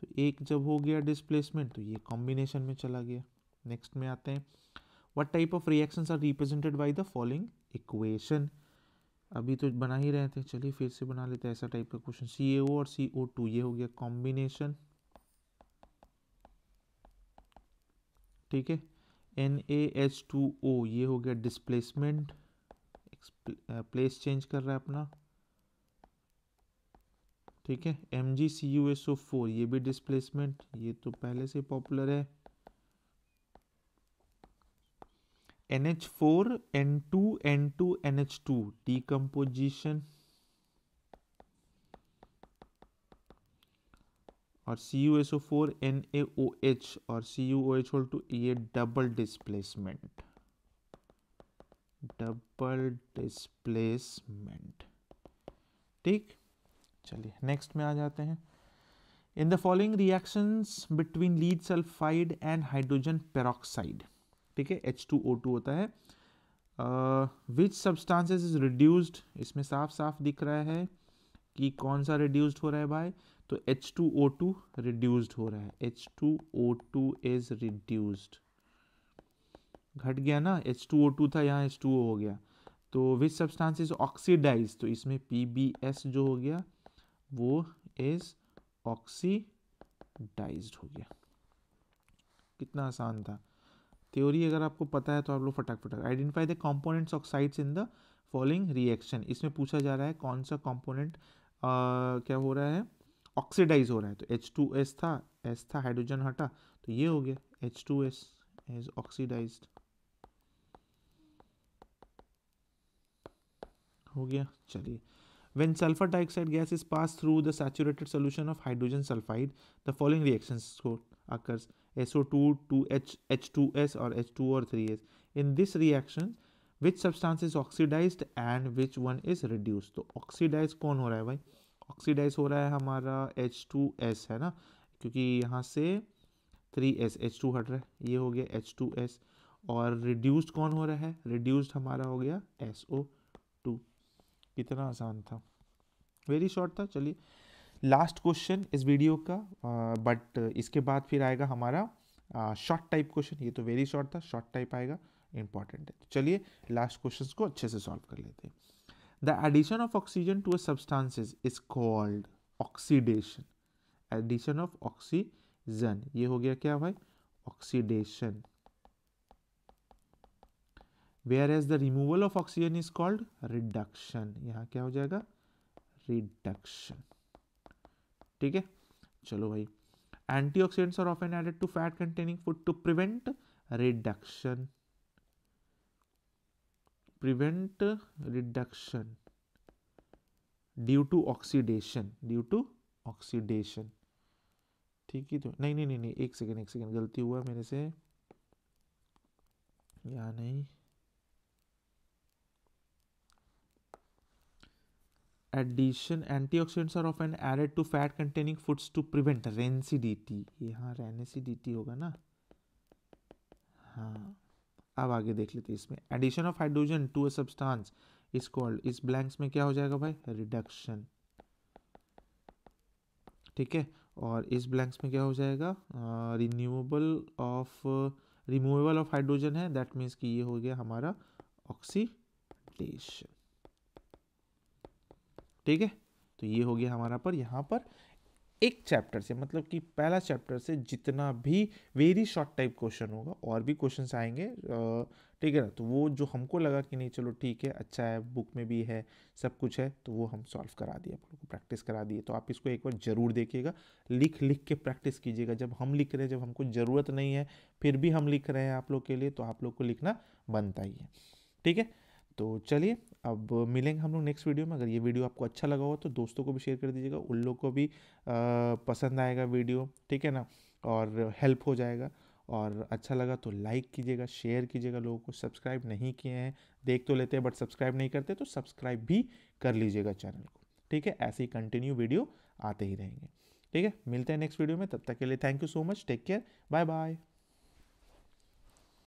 तो एक जब हो गया डिस्प्लेसमेंट तो ये कॉम्बिनेशन में चला गया नेक्स्ट में आते हैं what type of reaction are represented by the following equation अभी तो बना ही रहे थे चलिए फिर से बना लेते हैं ऐसा टाइप का क्वेश्चन सी और सी ये हो गया कॉम्बिनेशन ठीक है N A H two O ये हो गया डिस्प्लेसमेंट प्लेस चेंज कर रहा है अपना ठीक है M G C U S O four ये भी डिस्प्लेसमेंट ये तो पहले से पॉपुलर है N H four N two N two N H two decomposition और C U S O four N A O H और C U O H whole two ये डबल डिस्प्लेसमेंट डबल डिस्प्लेसमेंट ठीक चलिए next में आ जाते हैं in the following reactions between lead sulphide and hydrogen peroxide ठीक है एच टू ओ टू होता है विच सब्सटांसेस इज रिड्यूस्ड इसमें साफ साफ दिख रहा है कि कौन सा रिड्यूस्ड हो रहा है भाई तो H two O two reduced हो रहा है H two O two is reduced घट गया ना एच टू ओ टू था यहाँ एच टू ओ हो गया तो विच सब्सटांस इज ऑक्सीडाइज तो इसमें पी बी एस जो हो गया वो इज ऑक्सीडाइज्ड हो गया कितना आसान था थ्योरी अगर आपको पता है तो आप लोग फटाक फटाक identify the components oxides in the following reaction इसमें पूछा जा रहा है कौन सा कंपोनेंट क्या हो रहा है ऑक्सीडाइज हो रहा है तो एच टू एस था एस था हाइड्रोजन हटा तो ये हो गया H two S is oxidise हो गया चलिए When sulfur dioxide gas is passed through the saturated solution of hydrogen sulfide, the following reactions occurs SO2 to H, H2S or H2 or 3S. In this reaction, which substance is oxidized and which one is reduced? so oxidized kon ho raha hai bhai oxidized ho raha hai hamara H2S hai na kyunki yahan se 3S H2 hat raha hai ye ho gaya H2S और reduced कौन हो रहा है reduced हमारा हो गया S O कितना आसान था वेरी शॉर्ट था चलिए लास्ट क्वेश्चन इस वीडियो का बट इसके बाद फिर आएगा हमारा शॉर्ट टाइप क्वेश्चन ये तो वेरी शॉर्ट था शॉर्ट टाइप आएगा इंपॉर्टेंट है तो चलिए लास्ट क्वेश्चन को अच्छे से सॉल्व कर लेते हैं the addition of oxygen to a is called oxidation addition of oxygen ये हो गया क्या भाई oxidation whereas the removal of oxygen is called reduction यहाँ क्या हो जाएगा रिडक्शन ठीक है चलो भाई antioxidants are often added to fat containing food to prevent reduction prevent reduction due to oxidation due to oxidation ठीक ही तो नहीं नहीं नहीं नहीं एक सेकेंड एक सेकेंड गलती हुआ मेरे से या नहीं addition antioxidants are often added to fat containing foods to prevent ये यहाँ rancidity होगा ना हाँ अब आगे देख लेते हैं इसमें addition of hydrogen to a substance is called इस ब्लैंक्स में क्या हो जाएगा भाई रिडक्शन ठीक है और इस ब्लैंक्स में क्या हो जाएगा renewable of removable of hydrogen है दैट मीन्स कि ये हो गया हमारा ऑक्सीडेशन ठीक है तो ये हो गया हमारा पर यहाँ पर एक चैप्टर से मतलब कि पहला चैप्टर से जितना भी वेरी शॉर्ट टाइप क्वेश्चन होगा और भी क्वेश्चन आएंगे ठीक है ना तो वो जो हमको लगा कि नहीं चलो ठीक है अच्छा है बुक में भी है सब कुछ है तो वो हम सॉल्व करा दिए आप लोग को प्रैक्टिस करा दिए तो आप इसको एक बार ज़रूर देखिएगा लिख लिख के प्रैक्टिस कीजिएगा जब हम लिख रहे हैं जब हमको ज़रूरत नहीं है फिर भी हम लिख रहे हैं आप लोग के लिए तो आप लोग को लिखना बनता ही है ठीक है तो चलिए अब मिलेंगे हम लोग नेक्स्ट वीडियो में अगर ये वीडियो आपको अच्छा लगा हो तो दोस्तों को भी शेयर कर दीजिएगा उन लोग को भी पसंद आएगा वीडियो ठीक है ना और हेल्प हो जाएगा और अच्छा लगा तो लाइक कीजिएगा शेयर कीजिएगा लोगों को सब्सक्राइब नहीं किए हैं देख तो लेते हैं बट सब्सक्राइब नहीं करते तो सब्सक्राइब भी कर लीजिएगा चैनल को ठीक है ऐसे ही कंटिन्यू वीडियो आते ही रहेंगे ठीक है मिलते हैं नेक्स्ट वीडियो में तब तक के लिए thank you so much take care bye bye